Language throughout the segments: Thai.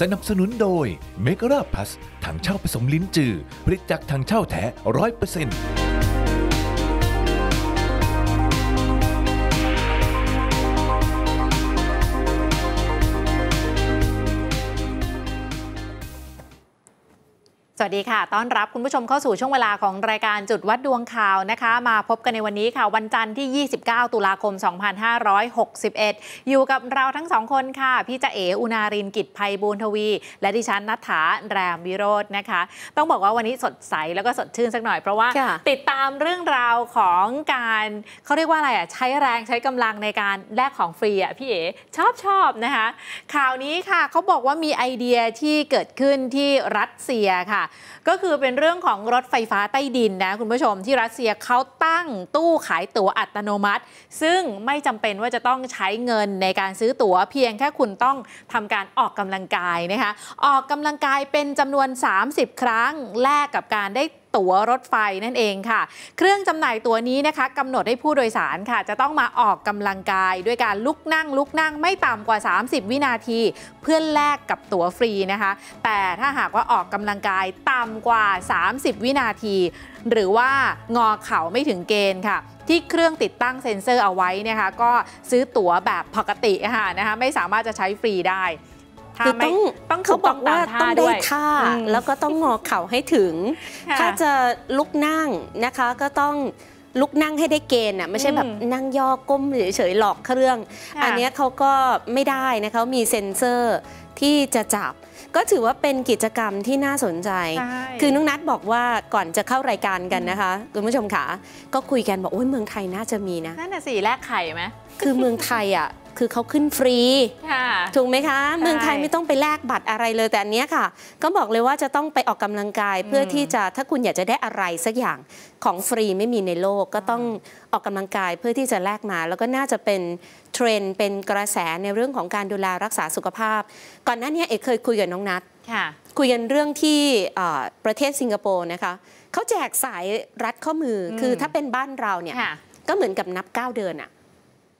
สนับสนุนโดยเมก a r าพัสถังเช่าผสมลิ้นจือผลิตจากถังเช่าแท้ร้อยเปอร์เซ็นต์วัสดีค่ะ ต้อนรับคุณผู้ชมเข้าสู่ช่วงเวลาของรายการจุดวัดดวงข่าวนะคะ มาพบกันในวันนี้ค่ะ วันจันทร์ที่ 29 ตุลาคม 2561 อยู่กับเราทั้งสองคนค่ะ พี่จะเอ๋อุณารินกิจภัยบูรทวี และดิฉันนัฐาแรมวิโรจน์นะคะ ต้องบอกว่าวันนี้สดใส แล้วก็สดชื่นสักหน่อยเพราะว่าติดตามเรื่องราวของการ เขาเรียกว่าอะไรอ่ะใช้แรงใช้กำลังในการแลกของฟรีอ่ะพี่เอ๋ชอบชอบนะคะข่าวนี้ค่ะเขาบอกว่ามีไอเดียที่เกิดขึ้นที่รัสเซียค่ะก็คือเป็นเรื่องของรถไฟฟ้าใต้ดินนะคุณผู้ชมที่รัสเซียเขาตั้งตู้ขายตั๋วอัตโนมัติ ซึ่งไม่จำเป็นว่าจะต้องใช้เงินในการซื้อตั๋วเพียงแค่คุณต้องทำการออกกำลังกายนะคะออกกำลังกายเป็นจำนวน 30 ครั้งแลกกับการได้ตั๋วรถไฟนั่นเองค่ะ เครื่องจำหน่ายตั๋วนี้นะคะกำหนดให้ผู้โดยสารค่ะ จะต้องมาออกกำลังกายด้วยการลุกนั่ง ลุกนั่งไม่ต่ำกว่า 30 วินาที เพื่อแลกกับตั๋วฟรีนะคะ แต่ถ้าหากว่าออกกำลังกายต่ำกว่า 30 วินาที หรือว่างอเข่าไม่ถึงเกณฑ์ค่ะ ที่เครื่องติดตั้งเซ็นเซอร์เอาไว้นะคะก็ซื้อตั๋วแบบปกติค่ะนะคะไม่สามารถจะใช้ฟรีได้คือต้องต้องเขาบอกว่า ต้องได้ท่า แล้วก็ต้องงอเข่าให้ถึงถ้าจะลุกนั่งนะคะก็ต้องลุกนั่งให้ได้เกณฑ์อ่ะไม่ใช่แบบนั่งย่อก้มเฉยๆหลอกเครื่อง อันนี้เขาก็ไม่ได้นะคะมีเซ็นเซอร์ที่จะจับ ก็ถือว่าเป็นกิจกรรมที่น่าสนใจ คือน้องนัดบอกว่าก่อนจะเข้ารายการกันนะคะคุณผู้ชมคะก็คุยกันบอกโอ้ยเมืองไทยน่าจะมีนะนั่นน่ะสิแรกไข่ไหมคือเมืองไทยอ่ะคือเขาขึ้นฟรีถูกไหมคะเมืองไทยไม่ต้องไปแลกบัตรอะไรเลยแต่อันนี้ค่ะ ก็บอกเลยว่าจะต้องไปออกกำลังกายเพื่อที่จะถ้าคุณอยากจะได้อะไรสักอย่างของฟรีไม่มีในโลกก็ต้องออกกำลังกายเพื่อที่จะแลกมา แล้วก็น่าจะเป็นเทรนเป็นกระแสในเรื่องของการดูแลรักษาสุขภาพ ก่อนหน้านี้เอกเคยคุยกับน้องนัทคุยกันเรื่องที่ประเทศสิงคโปร์นะคะเขาแจกสายรัดข้อมือคือถ้าเป็นบ้านเราเนี่ยก็เหมือนกับนับก้าวเดินอะ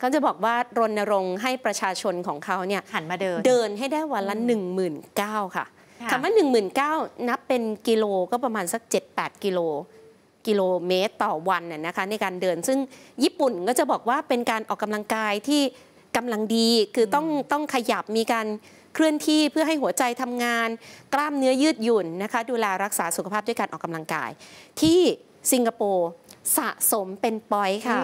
เขาจะบอกว่ารณรงค์ให้ประชาชนของเขาเนี่ยหันมาเดินเดินให้ได้วันละ 1 9 0 0 0 ค่ะคำว่า 1 9 0 0 0 นับเป็นกิโลก็ประมาณสัก7-8 กิโล กิโลเมตรต่อวันน่ยนะคะในการเดิน ซึ่งญี่ปุ่นก็จะบอกว่าเป็นการออกกำลังกายที่กำลังดี คือต้องต้องขยับมีการเคลื่อนที่เพื่อให้หัวใจทำงาน กล้ามเนื้อยืดหยุ่นนะคะดูแลรักษาสุขภาพด้วยการออกกำลังกาย ที่สิงคโปร์สะสมเป็นปอยค่ะ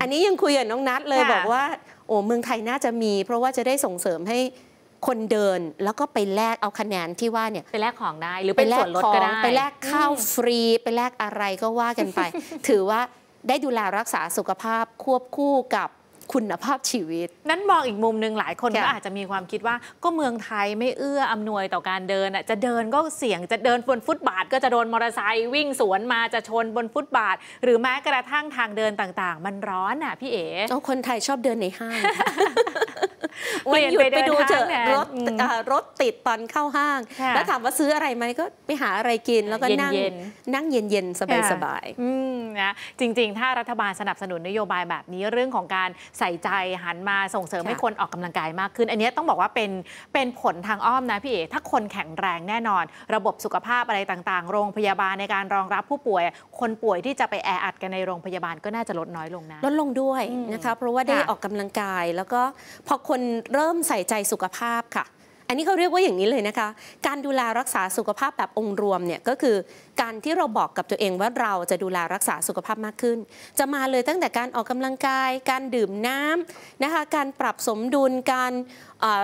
อันนี้ยังคุยกับน้องนัทเลยบอกว่า โอ้ เมืองไทยน่าจะมี เพราะว่าจะได้ส่งเสริมให้คนเดิน แล้วก็ไปแลกเอาคะแนนที่ว่าเนี่ยไปแลกของได้ หรือไปแลกของไปแลกข้าวฟรี ไปแลกอะไรก็ว่ากันไป ถือว่าได้ดูแลรักษาสุขภาพควบคู่กับคุณภาพชีวิต นั้นมองอีกมุมหนึ่งหลายคน ก็อาจจะมีความคิดว่า ก็เมืองไทยไม่เอื้ออำนวยต่อการเดินอ่ะจะเดินก็เสี่ยงจะเดินบนฟุตบาท ก็จะโดนมอเตอร์ไซค์วิ่งสวนมาจะชนบนฟุตบาท หรือแม้กระทั่งทางเดินต่าง ๆ มันร้อนอ่ะพี่เอ๋คนไทยชอบเดินในห้างวันหยุดไปดูเถอะรถรถติดตอนเข้าห้าง แล้วถามว่าซื้ออะไรไหมก็ไปหาอะไรกินแล้วก็นั่งนั่งเย็น ๆ สบายสบายนะจริง ๆ ถ้ารัฐบาลสนับสนุนนโยบายแบบนี้เรื่องของการใส่ใจหันมาส่งเสริมให้คนออกกำลังกายมากขึ้น อันนี้ต้องบอกว่าเป็นเป็นผลทางอ้อมนะพี่เอ๋ถ้าคนแข็งแรงแน่นอน ระบบสุขภาพอะไรต่าง ๆ โรงพยาบาลในการรองรับผู้ป่วย คนป่วยที่จะไปแออัดกันในโรงพยาบาลก็น่าจะลดน้อยลงนะลดลงด้วยนะคะเพราะว่าได้ออกกำลังกายแล้วก็พอคนเริ่มใส่ใจสุขภาพค่ะ อันนี้เขาเรียกว่าอย่างนี้เลยนะคะ การดูแลรักษาสุขภาพแบบองค์รวมเนี่ยก็คือการที่เราบอกกับตัวเองว่าเราจะดูแลรักษาสุขภาพมากขึ้น จะมาเลยตั้งแต่การออกกำลังกาย การดื่มน้ำนะคะ การปรับสมดุลการ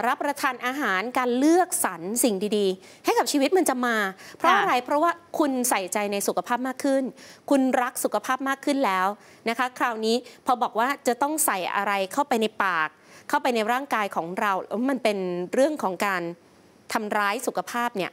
รับประทานอาหาร การเลือกสรรสิ่งดีๆ ให้กับชีวิตมันจะมา เพราะอะไร เพราะว่าคุณใส่ใจในสุขภาพมากขึ้น คุณรักสุขภาพมากขึ้นแล้วนะคะ คราวนี้พอบอกว่าจะต้องใส่อะไรเข้าไปในปากเข้าไปในร่างกายของเรา มันเป็นเรื่องของการทำร้ายสุขภาพเนี่ย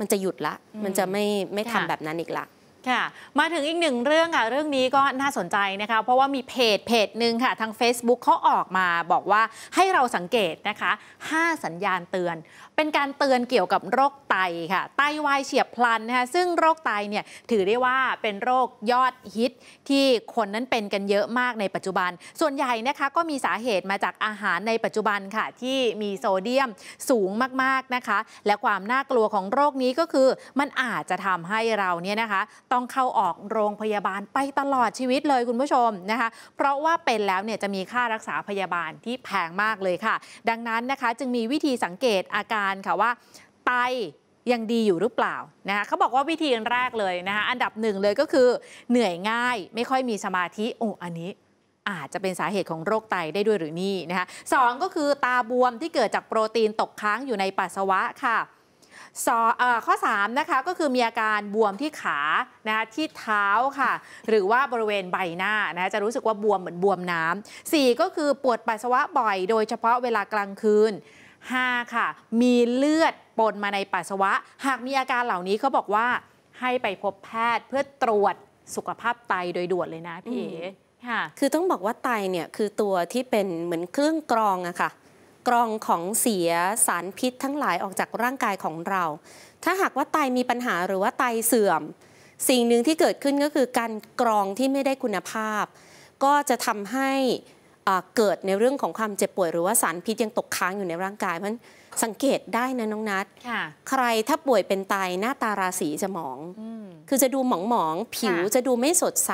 มันจะหยุดละ มันจะไม่ไม่ทำแบบนั้นอีกละค่ะ มาถึงอีกหนึ่งเรื่องค่ะ เรื่องนี้ก็น่าสนใจนะคะ เพราะว่ามีเพจเพจหนึ่งค่ะ ทาง Facebook เขาออกมาบอกว่าให้เราสังเกตนะคะ 5 สัญญาณเตือน เป็นการเตือนเกี่ยวกับโรคไตค่ะ ไตาวายเฉียบพลันนะคะซึ่งโรคไตเนี่ยถือได้ว่าเป็นโรคยอดฮิต ที่คนนั้นเป็นกันเยอะมากในปัจจุบัน ส่วนใหญ่นะคะก็มีสาเหตุมาจากอาหารในปัจจุบันค่ะที่มีโซเดียมสูงมากๆนะคะ และความน่ากลัวของโรคนี้ก็คือมันอาจจะทำให้เราเนี่ยนะคะต้องเข้าออกโรงพยาบาลไปตลอดชีวิตเลยคุณผู้ชมนะคะ เพราะว่าเป็นแล้วเนี่ยจะมีค่ารักษาพยาบาลที่แพงมากเลยค่ะ ดังนั้นนะคะ จึงมีวิธีสังเกตอาการค่ะว่าไตยังดีอยู่หรือเปล่านะคะเขาบอกว่าวิธีแรกเลยนะคะอันดับหนึ่งเลยก็คือ เหนื่อยง่ายไม่ค่อยมีสมาธิโอ้อันนี้อาจจะเป็นสาเหตุของโรคไตได้ด้วยหรือนี่นะคะสก็คือตาบวมที่เกิดจากโปรตีนตกค้างอยู่ในปัสสาวะค่ะข้อ 3 นะคะก็คือมีอาการบวมที่ขานะคะที่เท้าค่ะ หรือว่าบริเวณใบหน้านะจะรู้สึกว่าบวมเหมือนบวมน้ำ4ก็คือปวดปัสสาวะบ่อย โดยเฉพาะเวลากลางคืน 5 ค่ะ มีเลือดปนมาในปัสสาวะ หากมีอาการเหล่านี้เขาบอกว่าให้ไปพบแพทย์เพื่อตรวจสุขภาพไตโดยด่วนเลยนะพี่เอ๋คือต้องบอกว่าไตเนี่ยคือตัวที่เป็นเหมือนเครื่องกรองอะค่ะกรองของเสียสารพิษทั้งหลายออกจากร่างกายของเรา ถ้าหากว่าไตมีปัญหาหรือว่าไตเสื่อม สิ่งหนึ่งที่เกิดขึ้นก็คือการกรองที่ไม่ได้คุณภาพ ก็จะทำให้เกิดในเรื่องของความเจ็บป่วยหรือว่าสารพิษยังตกค้างอยู่ในร่างกายเพราะสังเกตได้นะน้องนัดใครถ้าป่วยเป็นไตหน้าตาราศีจะหมองอคือจะดูหมองหมองผิวจะดูไม่สดใส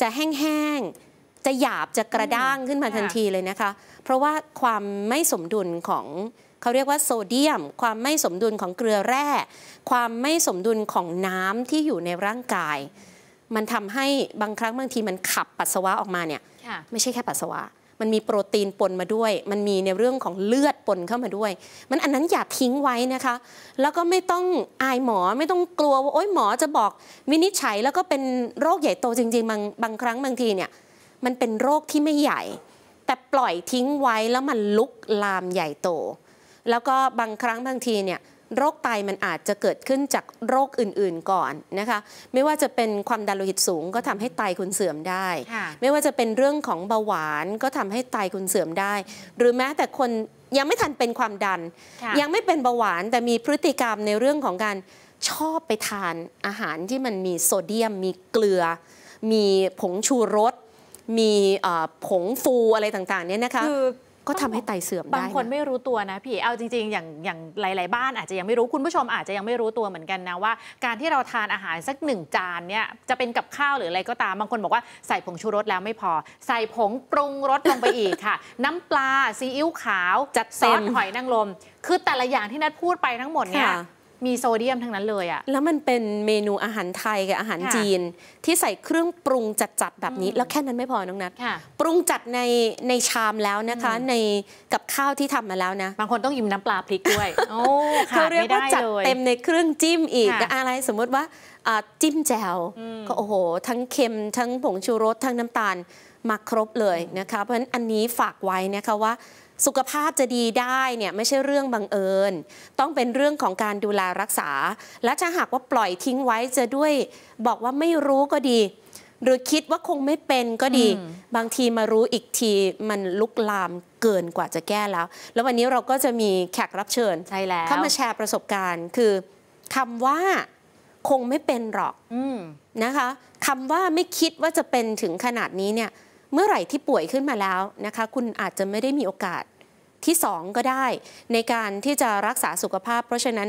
จะแห้งๆจะหยาบจะกระด้างขึ้นมาทันทีเลยนะคะเพราะว่าความไม่สมดุลของเขาเรียกว่าโซเดียม ความไม่สมดุลของเกลือแร่ ความไม่สมดุลของน้ำที่อยู่ในร่างกาย มันทำให้บางครั้งบางทีมันขับปัสสาวะออกมาเนี่ยไม่ใช่แค่ปัสสาวะมันมีโปรตีนปนมาด้วย มันมีในเรื่องของเลือดปนเข้ามาด้วย มันอันนั้นอย่าทิ้งไว้นะคะ แล้วก็ไม่ต้องอายหมอไม่ต้องกลัวว่าโอ๊ยหมอจะบอกวินิจฉัยแล้วก็เป็นโรคใหญ่โตจริง ๆ บางบางครั้งบางทีเนี่ย มันเป็นโรคที่ไม่ใหญ่แต่ปล่อยทิ้งไว้แล้วมันลุกลามใหญ่โตแล้วก็บางครั้งบางทีเนี่ย โรคไตมันอาจจะเกิดขึ้นจากโรคอื่นๆก่อนนะคะไม่ว่าจะเป็นความดันโลหิตสูง ก็ทำให้ไตคุณเสื่อมได้ ไม่ว่าจะเป็นเรื่องของเบาหวานก็ทำให้ไตคุณเสื่อมได้ หรือแม้แต่คนยังไม่ทันเป็นความดัน ยังไม่เป็นเบาหวานแต่มีพฤติกรรมในเรื่องของการชอบไปทานอาหารที่มันมีโซเดียม มีเกลือ มีผงชูรสมีผงฟูอะไรต่างๆเนี่ยนะคะก็ทำให้ไตเสื่อม ได้ บางคนไม่รู้ตัวนะ พี่เอาจริง ๆ อย่าง อย่างหลายๆ บ้านอาจจะยังไม่รู้คุณผู้ชมอาจจะยังไม่รู้ตัวเหมือนกันนะ ว่า การที่เราทานอาหารสักหนึ่งจาน เนี่ยจะเป็นกับข้าว หรืออะไรก็ตาม บางคนบอกว่าใส่ผง ชูรส แล้วไม่พอ ใส่ผงปรุงรสลงไปอีกค่ะ น้ำปลาซีอิ๊วขาวจัดซอสหอยนางรมคือแต่ละอย่างที่นัดพูดไปทั้งหมดเนี่ยมีโซเดียมทั้งนั้นเลยอะแล้วมันเป็นเมนูอาหารไทยกับอาหารจีน ที่ใส่เครื่องปรุงจัดๆ แบบนี้ แล้วแค่นั้นไม่พอน้องนัท ปรุงจัดในในชามแล้วนะคะ ในกับข้าวที่ทำมาแล้วนะ บางคนต้องยิ้มน้ำปลาพริกด้วยโอ้เขาเรียกว่าจัดเต็มในเครื่องจิ้มอีกอะไรสมมติว่าจิ้มแจ่วก็โอ้โหทั้งเค็มทั้งผงชูรสทั้งน้ำตาลมาครบเลยนะคะ เพราะฉะนั้นอันนี้ฝากไว้นะคะว่าสุขภาพจะดีได้เนี่ย ไม่ใช่เรื่องบังเอิญ ต้องเป็นเรื่องของการดูแลรักษา และถ้าหากว่าปล่อยทิ้งไว้จะด้วยบอกว่าไม่รู้ก็ดี หรือคิดว่าคงไม่เป็นก็ดี บางทีมารู้อีกทีมันลุกลามเกินกว่าจะแก้แล้ว แล้ววันนี้เราก็จะมีแขกรับเชิญใช่แล้ว เข้ามาแชร์ประสบการณ์ คือคำว่าคงไม่เป็นหรอกนะคะคำว่าไม่คิดว่าจะเป็นถึงขนาดนี้เนี่ยเมื่อไหร่ที่ป่วยขึ้นมาแล้วนะคะคุณอาจจะไม่ได้มีโอกาสที่2ก็ได้ ในการที่จะรักษาสุขภาพเพราะฉะนั้น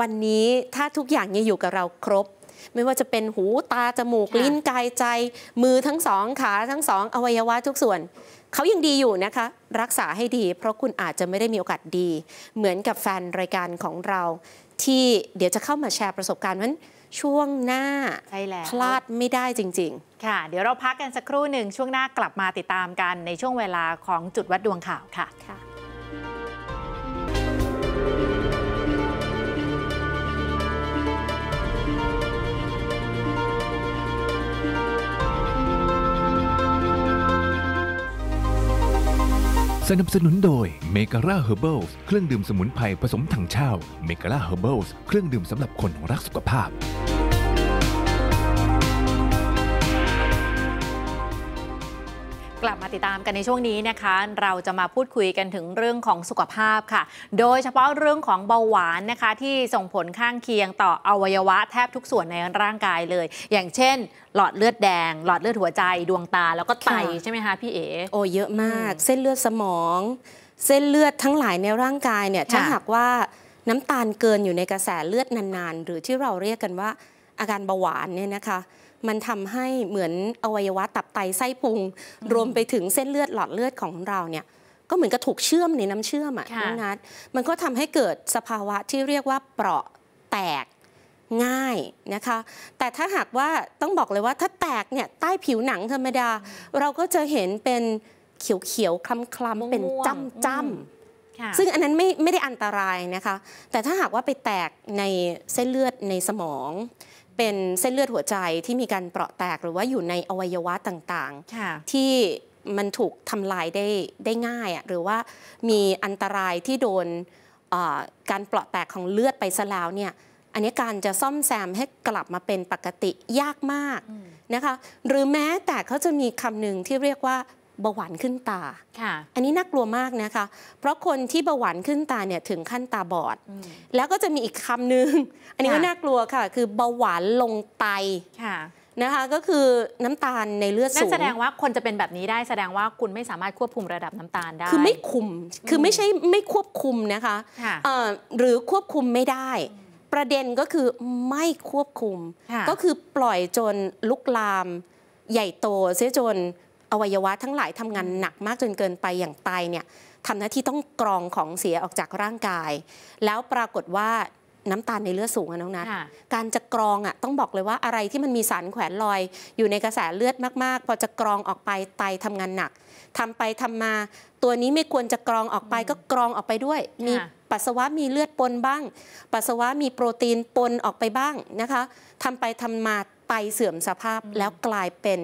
วันนี้ถ้าทุกอย่างยังอยู่กับเราครบ ไม่ว่าจะเป็นหูตาจมูกลิ้นกายใจ มือทั้งสอง ขาทั้งสองอวัยวะทุกส่วนเขายังดีอยู่นะคะรักษาให้ดี เพราะคุณอาจจะไม่ได้มีโอกาสดี เหมือนกับแฟน รายการของเรา ที่เดี๋ยวจะเข้ามาแชร์ประสบการณ์เพราะช่วงหน้าใช่แล้วพลาดไม่ได้จริงๆ ค่ะ เดี๋ยวเราพักกันสักครู่หนึ่งช่วงหน้ากลับมาติดตามกันในช่วงเวลาของจุดวัดดวงข่าวค่ะคะสนับสนุนโดยเมกาล่าเฮอร์เบิลเครื่องดื่มสมุนไพรผสมถังเช่าเมกาล่าเฮอร์เบิลเครื่องดื่มสำหรับคนรักสุขภาพติดตามกันในช่วงนี้นะคะ เราจะมาพูดคุยกันถึงเรื่องของสุขภาพค่ะ โดยเฉพาะเรื่องของเบาหวานนะคะ ที่ส่งผลข้างเคียงต่ออวัยวะแทบทุกส่วนในร่างกายเลย อย่างเช่น หลอดเลือดแดง หลอดเลือดหัวใจ ดวงตาแล้วก็ไตใช่ไหมคะพี่เอ๋โอ้เยอะมากเส้นเลือดสมอง เส้นเลือดทั้งหลายในร่างกายเนี่ยถ้าหากว่าน้ำตาลเกินอยู่ในกระแสเลือดนานๆหรือที่เราเรียกกันว่าอาการเบาหวานเนี่ยนะคะมันทำให้เหมือนอวัยวะตับไตไส้พุงรวมไปถึงเส้นเลือดหลอดเลือดของเราเนี่ยก็เหมือนกับถูกเชื่อมในน้ำเชื่อมอ่ะน้อนัดมันก็ทำให้เกิดสภาวะที่เรียกว่าเปราะแตกง่ายนะคะ แต่ถ้าหากว่าต้องบอกเลยว่าถ้าแตกเนี่ยใต้ผิวหนังธรรมดา เราก็จะเห็นเป็นเขียวๆคล้ำๆเป็นจ้ำๆซึ่งอันนั้นไม่ไม่ได้อันตราย นะคะแต่ถ้าหากว่าไปแตกในเส้นเลือดในสมอง เป็นเส้นเลือดหัวใจที่มีการเปราะแตกหรือว่าอยู่ในอวัยวะต่างๆ ที่มันถูกทำลายได้ได้ง่ายอะหรือว่ามีอันตรายที่โดนการเปราะแตกของเลือดไปซะแล้วเนี่ยอันนี้การจะซ่อมแซมให้กลับมาเป็นปกติยากมากนะคะหรือแม้แต่เขาจะมีคำหนึ่งที่เรียกว่าเบาหวานขึ้นตา อันนี้น่ากลัวมากนะคะ เพราะคนที่เบาหวานขึ้นตาเนี่ยถึงขั้นตาบอด แล้วก็จะมีอีกคำหนึ่ง อันนี้ก็น่ากลัวค่ะ คือเบาหวานลงไตนะคะ ก็คือน้ำตาลในเลือดสูง แสดงว่าคนจะเป็นแบบนี้ได้แสดงว่าคุณไม่สามารถควบคุมระดับน้ำตาลได้ คือไม่คุมคือไม่ใช่ไม่ควบคุมนะคะะหรือควบคุมไม่ได้ ประเด็นก็คือไม่ควบคุม ก็คือปล่อยจนลุกลาม ใหญ่โต เสียจนอวัยวะทั้งหลายทำงานหนักมากจนเกินไปอย่างไตเนี่ยทำหน้าที่ต้องกรองของเสียออกจากร่างกาย แล้วปรากฏว่าน้ำตาลในเลือดสูงอะน้องนัทการจะกรองอะต้องบอกเลยว่าอะไรที่มันมีสารแขวนลอย อยู่ในกระแสเลือดมาก ๆ พอจะกรองออกไป ไตทำงานหนัก ทำไปทำมา ตัวนี้ไม่ควรจะกรองออกไปก็กรองออกไปด้วย มีปัสสาวะมีเลือดปนบ้างปัสสาวะมีโปรตีนปนออกไปบ้างนะคะ ทำไปทำมาไตเสื่อมสภาพแล้วกลายเป็น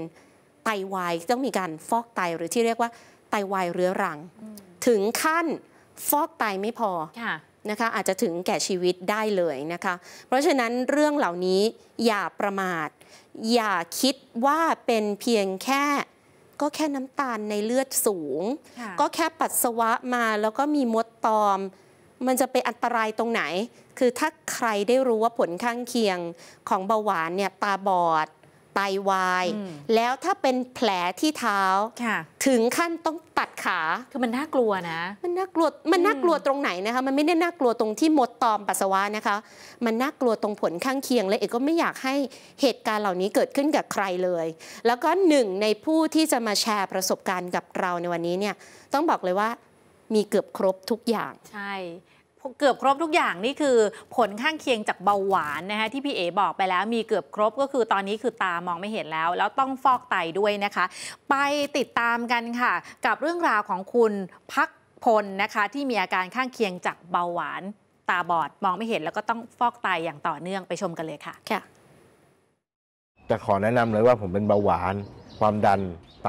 ไตาวายต้องมีการฟอกไตหรือที่เรียกว่าไตาวายเรื้อรัง ถึงขั้นฟอกไตไม่พอนะคะอาจจะถึงแก่ชีวิตได้เลยนะคะเพราะฉะนั้นเรื่องเหล่านี้อย่าประมาท อย่าคิดว่าเป็นเพียงแค่ ก็แค่น้ำตาลในเลือดสูง ก็แค่ปัสสาวะมาแล้วก็มีมดตอม มันจะเป็นอันตรายตรงไหน คือถ้าใครได้รู้ว่าผลข้างเคียงของเบาหวานเนี่ยตาบอดไตาวายแล้วถ้าเป็นแผลที่เท้าถึงขั้นต้องตัดขาคือมันน่ากลัวนะมันน่ากลัว มันน่ากลัวตรงไหนนะคะมันไม่ได้น่ากลัวตรงที่มดตอมปัสสาวะนะคะมันน่ากลัวตรงผลข้างเคียงและเอกก็ไม่อยากให้เหตุการณ์เหล่านี้เกิดขึ้นกับใครเลย แล้วก็หนึ่งในผู้ที่จะมาแชร์ประสบการณ์กับเราในวันนี้เนี่ยต้องบอกเลยว่ามีเกือบครบทุกอย่างใช่เกือบครบทุกอย่างนี่คือ ผลข้างเคียงจากเบาหวานนะคะที่พี่เอ๋บอกไปแล้ว มีเกือบครบก็คือตอนนี้คือตามองไม่เห็นแล้ว แล้วต้องฟอกไตด้วยนะคะ ไปติดตามกันค่ะกับเรื่องราวของคุณพักพลนะคะที่มีอาการข้างเคียงจากเบาหวานตาบอด มองไม่เห็นแล้วก็ต้องฟอกไตยอย่างต่อเนื่องไปชมกันเลยค่ะค่ะจะขอแนะนำเลยว่าผมเป็นเบาหวาน ความดันไต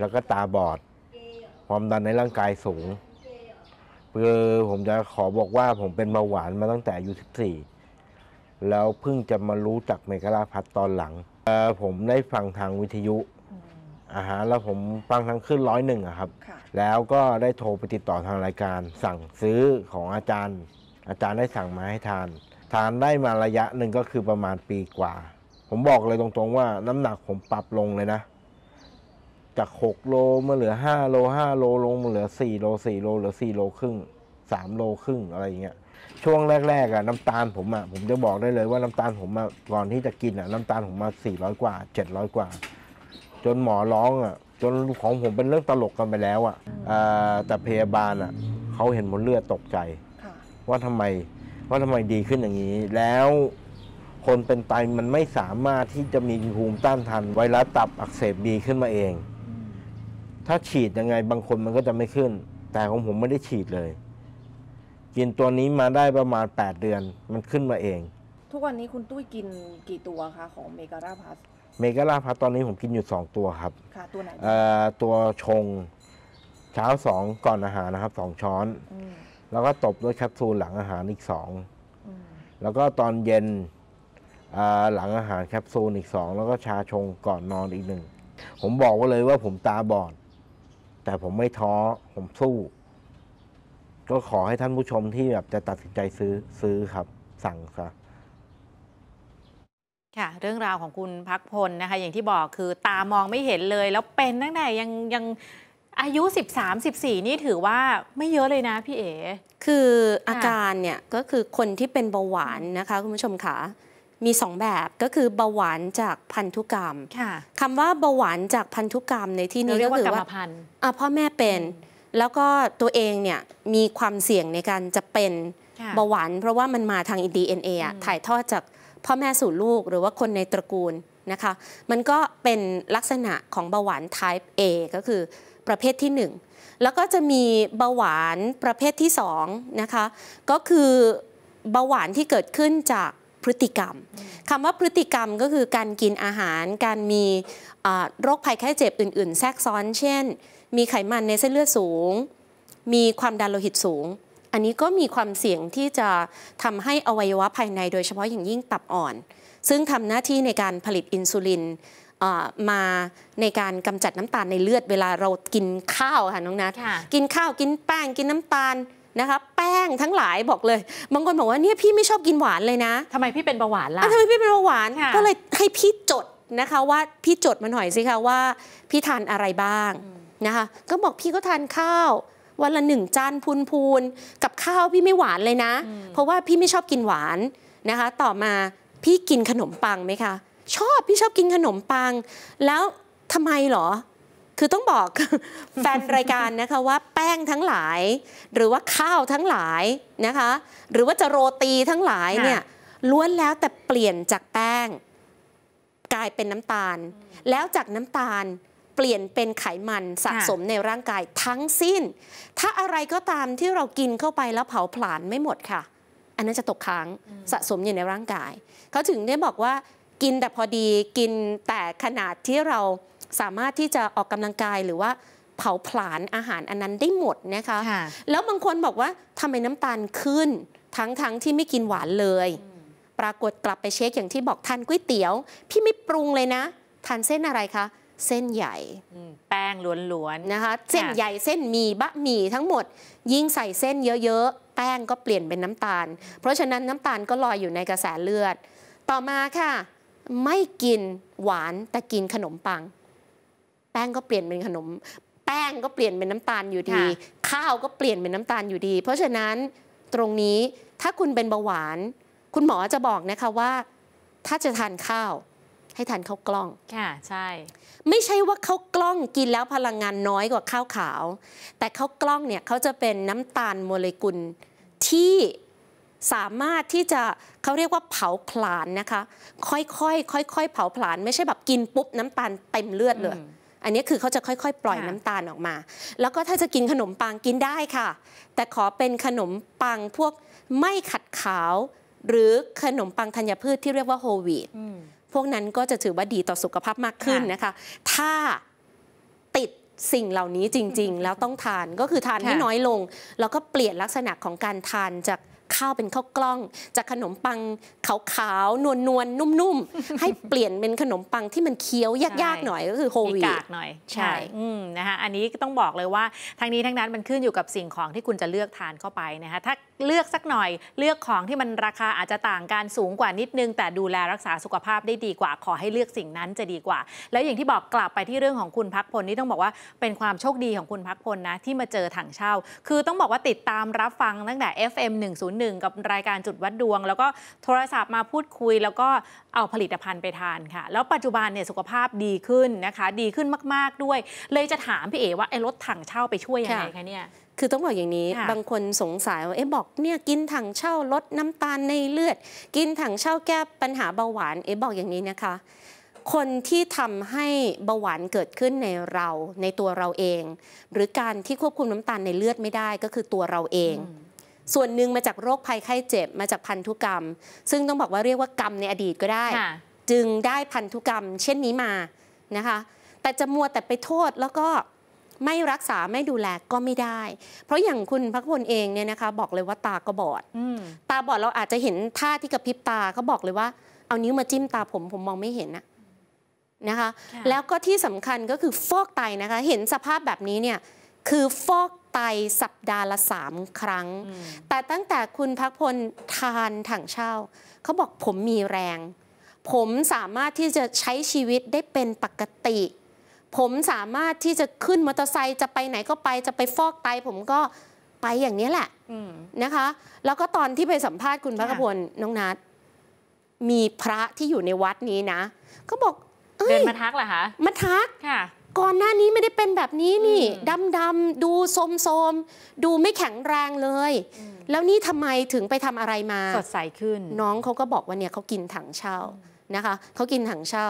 แล้วก็ตาบอดความดันในร่างกายสูงคือผมจะขอบอกว่าผมเป็นเบาหวานมาตั้งแต่อายุ14แล้วเพิ่งจะมารู้จักเมกะลาพัดตอนหลังผมได้ฟังทางวิทยุอาหารแล้วผมฟังทางขึ้นร้อยหนึ่งครับ แล้วก็ได้โทรไปติดต่อทางรายการสั่งซื้อของอาจารย์ อาจารย์ได้สั่งมาให้ทานทานได้มาระยะหนึ่งก็คือประมาณปีกว่า ผมบอกเลยตรงๆว่าน้ำหนักผมปรับลงเลยนะจาก6โลมาเหลือ5โล5โลลงมาเหลือ4โล4โลเหลือ4โลครึ่ง3โลครึ่งอะไรอย่างเงี้ยช่วงแรกๆอะน้ำตาลผมอะผมจะบอกได้เลยว่าน้ำตาลผมอะก่อนที่จะกินอะน้ำตาลผมมา 400กว่า700กว่าจนหมอร้องอะจนของผมเป็นเรื่องตลกกันไปแล้วอะแต่พยาบาลอะเขาเห็นผลเลือดตกใจว่าทำไม ว่าทำไมดีขึ้นอย่างนี้ แล้วคนเป็นไตมันไม่สามารถที่จะมีภูมิต้านทานไวรัสตับอักเสบบีขึ้นมาเองถ้าฉีดยังไงบางคนมันก็จะไม่ขึ้น แต่ของผมไม่ได้ฉีดเลย กินตัวนี้มาได้ประมาณ 8 เดือนมันขึ้นมาเอง ทุกวันนี้คุณตุ้ยกินกี่ตัวคะของเมกาลาพัส เมกาลาพัสตอนนี้ผมกินอยู่ 2 ตัวครับ ค่ะ ตัวไหนเอ่อตัวชง เช้า 2 ก่อนอาหารนะครับ 2 ช้อนอแล้วก็ตบด้วยแคปซูลหลังอาหารอีกอง2แล้วก็ตอนเย็นอ่หลังอาหารแคปซูลอีก2แล้วก็ชาชงก่อนนอนอีกหนึ่งผมบอกว่าเลยว่าผมตาบอดแต่ผมไม่ท้อผมสู้ ก็ขอให้ท่านผู้ชมที่แบบจะตัดสินใจซื้อซื้อครับสั่งครับค่ะ เรื่องราวของคุณพักพลนะคะ อย่างที่บอกคือตามองไม่เห็นเลยแล้วเป็นตั้งแต่ยังยังอายุ 13 14 นี่ถือว่าไม่เยอะเลยนะพี่เอ๋คืออาการเนี่ยก็คือคนที่เป็นเบาหวานนะคะ คุณผู้ชมค่ะมีสองแบบก็คือเบาหวานจากพันธุกรรม ค่ะคำว่าเบาหวานจากพันธุกรรมในที่นี้ ก็คือว่าพ่อแม่เป็น แล้วก็ตัวเองเนี่ยมีความเสี่ยงในการจะเป็นเบาหวาน เพราะว่ามันมาทางอินดีเอ็น่ะถ่ายทอดจากพ่อแม่สู่ลูกหรือว่าคนในตระกูลนะคะมันก็เป็นลักษณะของเบาหวาน type A ก็คือประเภทที่ 1 แล้วก็จะมีเบาหวานประเภทที่2นะคะก็คือเบาหวานที่เกิดขึ้นจากพฤติกรรมคำว่าพฤติกรรมก็คือการกินอาหาร การมีโรคภัยไข้เจ็บอื่น ๆ แทรกซ้อนเช่น มีไขมันในเส้นเลือดสูง มีความดันโลหิตสูง อันนี้ก็มีความเสี่ยงที่จะทำให้อวัยวะภายในโดยเฉพาะอย่างยิ่งตับอ่อน ซึ่งทำหน้าที่ในการผลิตอินซูลินมาในการกำจัดน้ำตาลในเลือดเวลาเรากินข้าวค่ะน้องนัทกินข้าว กินแป้ง กินน้ำตาลนะคะแป้งทั้งหลายบอกเลย บางคนบอกว่าเนี่ยพี่ไม่ชอบกินหวานเลยนะทำไมพี่เป็นเบาหวานล่ะทำไมพี่เป็นเบาหวานก็เลยให้พี่จดนะคะว่าพี่จดมาหน่อยสิคะว่าพี่ทานอะไรบ้างนะคะก็บอกพี่ก็ทานข้าววันละหนึ่งจานพูนพูนกับข้าวพี่ไม่หวานเลยนะ เพราะว่าพี่ไม่ชอบกินหวานนะคะ ต่อมาพี่กินขนมปังไหมคะชอบพี่ชอบกินขนมปัง แล้วทำไมหรอคือต้องบอกแฟนรายการนะคะว่าแป้งทั้งหลาย หรือว่าข้าวทั้งหลายนะคะ หรือว่าจะโรตีทั้งหลายเนี่ยล้วนแล้วแต่เปลี่ยนจากแป้งกลายเป็นน้ำตาล แล้วจากน้ำตาลเปลี่ยนเป็นไขมันสะสมในร่างกายทั้งสิ้น ถ้าอะไรก็ตามที่เรากินเข้าไปแล้วเผาผลาญไม่หมดค่ะ อันนั้นจะตกค้างสะสมอยู่ในร่างกายเขาถึงได้บอกว่ากินแต่พอดีกินแต่ขนาดที่เราสามารถที่จะออกกำลังกายหรือว่า เผาผลาญอาหารอันนั้นได้หมดนะคะ แล้วบางคนบอกว่าทำไมน้ำตาลขึ้นทั้งๆทที่ไม่กินหวานเลย ปรากฏกลับไปเช็คอย่างที่บอกทานก๋วยเตี๋ยว พี่ไม่ปรุงเลยนะ ทานเส้นอะไรคะ เส้นใหญ่แป้งล้วนๆนะคะ เส้นใหญ่เส้นมีบะหมี่ทั้งหมด ยิ่งใส่เส้นเยอะๆ แป้งก็เปลี่ยนเป็นน้ำตาล เพราะฉะนั้นน้ำตาลก็ลอยอยู่ในกระแสเลือด ต่อมาค่ะไม่กินหวานแต่กินขนมปังแป้งก็เปลี่ยนเป็นขนมแป้งก็เปลี่ยนเป็นน้ำตาลอยู่ดี ข้าวก็เปลี่ยนเป็นน้ำตาลอยู่ดี เพราะฉะนั้นตรงนี้ถ้าคุณเป็นเบาหวาน คุณหมอจะบอกนะคะว่าถ้าจะทานข้าว ให้ทานข้าวกล้องค่ะใช่ ไม่ใช่ว่าข้าวกล้องกินแล้วพลังงานน้อยกว่าข้าวขาว แต่ข้าวกล้องเนี่ยเขาจะเป็นน้ำตาลโมเลกุล ที่สามารถที่จะเขาเรียกว่าเผาผลาญนะคะ ค่อยๆค่อยๆเผาผลาญไม่ใช่แบบกินปุ๊บน้ำตาลเต็มเลือดเลยอันนี้คือเขาจะค่อยๆ ปล่อยน้ำตาลออกมา แล้วก็ถ้าจะกินขนมปัง กินได้ค่ะ แต่ขอเป็นขนมปังพวกไม่ขัดขาว หรือขนมปังธัญพืชที่เรียกว่าโฮวีตพวกนั้นก็จะถือว่าดีต่อสุขภาพมากขึ้นนะคะ ถ้าติดสิ่งเหล่านี้จริงๆ แล้วต้องทานก็คือทานให้น้อยลง แล้วก็เปลี่ยนลักษณะของการทานจากข้าวเป็นข้าวกล้องจากขนมปังขาวๆนวลนวนุ่มๆให้เปลี่ยนเป็นขนมปังที่มันเคี้ยวยากๆหน่อย ก็คือโฮวีกากหน่อยใช่นะคะอันนี้ต้องบอกเลยว่าทางนี้ทั้งนั้นมันขึ้นอยู่กับสิ่งของที่คุณจะเลือกทานเข้าไปนะคะถ้าเลือกสักหน่อยเลือกของที่มันราคาอาจจะต่างกันสูงกว่านิดนึงแต่ดูแลรักษาสุขภาพได้ดีกว่า ขอให้เลือกสิ่งนั้นจะดีกว่า แล้วอย่างที่บอกกลับไปที่เรื่องของคุณพักพลนี่ต้องบอกว่าเป็นความโชคดีของคุณพักพลนะที่มาเจอถังเช่าคือต้องบอกว่าติดตามรับฟังตั้งแต่ FM 1 0 1กับรายการจุดวัดดวง แล้วก็โทรศัพท์มาพูดคุยแล้วก็เอาผลิตภัณฑ์ไปทานค่ะ แล้วปัจจุบันเนี่ยสุขภาพดีขึ้นนะคะ ดีขึ้นมากๆด้วย เลยจะถามพี่เอ๋ว่าไอ้รถถังเช่าไปช่วยยังไงคะเนี่ยคือต้องบอกอย่างนี้ บางคนสงสัยว่าเอ๊ะบอกเนี่ยกินถังเช่าลดน้ำตาลในเลือด กินถังเช่าแก้ปัญหาเบาหวาน เอ๊ะบอกอย่างนี้นะคะ คนที่ทำให้เบาหวานเกิดขึ้นในเราในตัวเราเอง หรือการที่ควบคุมน้ำตาลในเลือดไม่ได้ก็คือตัวเราเองส่วนหนึ่งมาจากโรคภัยไข้เจ็บมาจากพันธุกรรม ซึ่งต้องบอกว่าเรียกว่ากรรมในอดีตก็ได้ จึงได้พันธุกรรมเช่นนี้มานะคะ แต่จะมัวแต่ไปโทษแล้วก็ไม่รักษาไม่ดูแลก็ไม่ได้ เพราะอย่างคุณพักพลเองเนี่ยนะคะ บอกเลยว่าตาก็บอดตาบอดเราอาจจะเห็นท่าที่กระพริบตาเขาบอกเลยว่าเอานิ้วมาจิ้มตาผมผมมองไม่เห็นนะนะคะแล้วก็ที่สำคัญก็คือฟอกไตนะคะ เห็นสภาพแบบนี้เนี่ยคือฟอกไตสัปดาห์ละมครั้ง แต่ตั้งแต่คุณพักพลทานถังเช่าเขาบอกผมมีแรง ผมสามารถที่จะใช้ชีวิตได้เป็นปกติ ผมสามารถที่จะขึ้นมอเตอร์ไซค์จะไปไหนก็ไปจะไปฟอกไตผมก็ไปอย่างนี้แหละนะคะ แล้วก็ตอนที่ไปสัมภาษณ์คุณพักพลน้องนัดมีพระที่อยู่ในวัดนี้นะเขาบอก เดินมาทักเหรอคะมาทักค่ะก่อนหน้านี้ไม่ได้เป็นแบบนี้นี่ดำดำดูโสมโสมดูไม่แข็งแรงเลย แล้วนี่ทำไมถึงไปทำอะไรมาสดใสขึ้น น้องเขาก็บอกว่าเนี่ยเขากินถังเช่านะคะ เขากินถังเช่า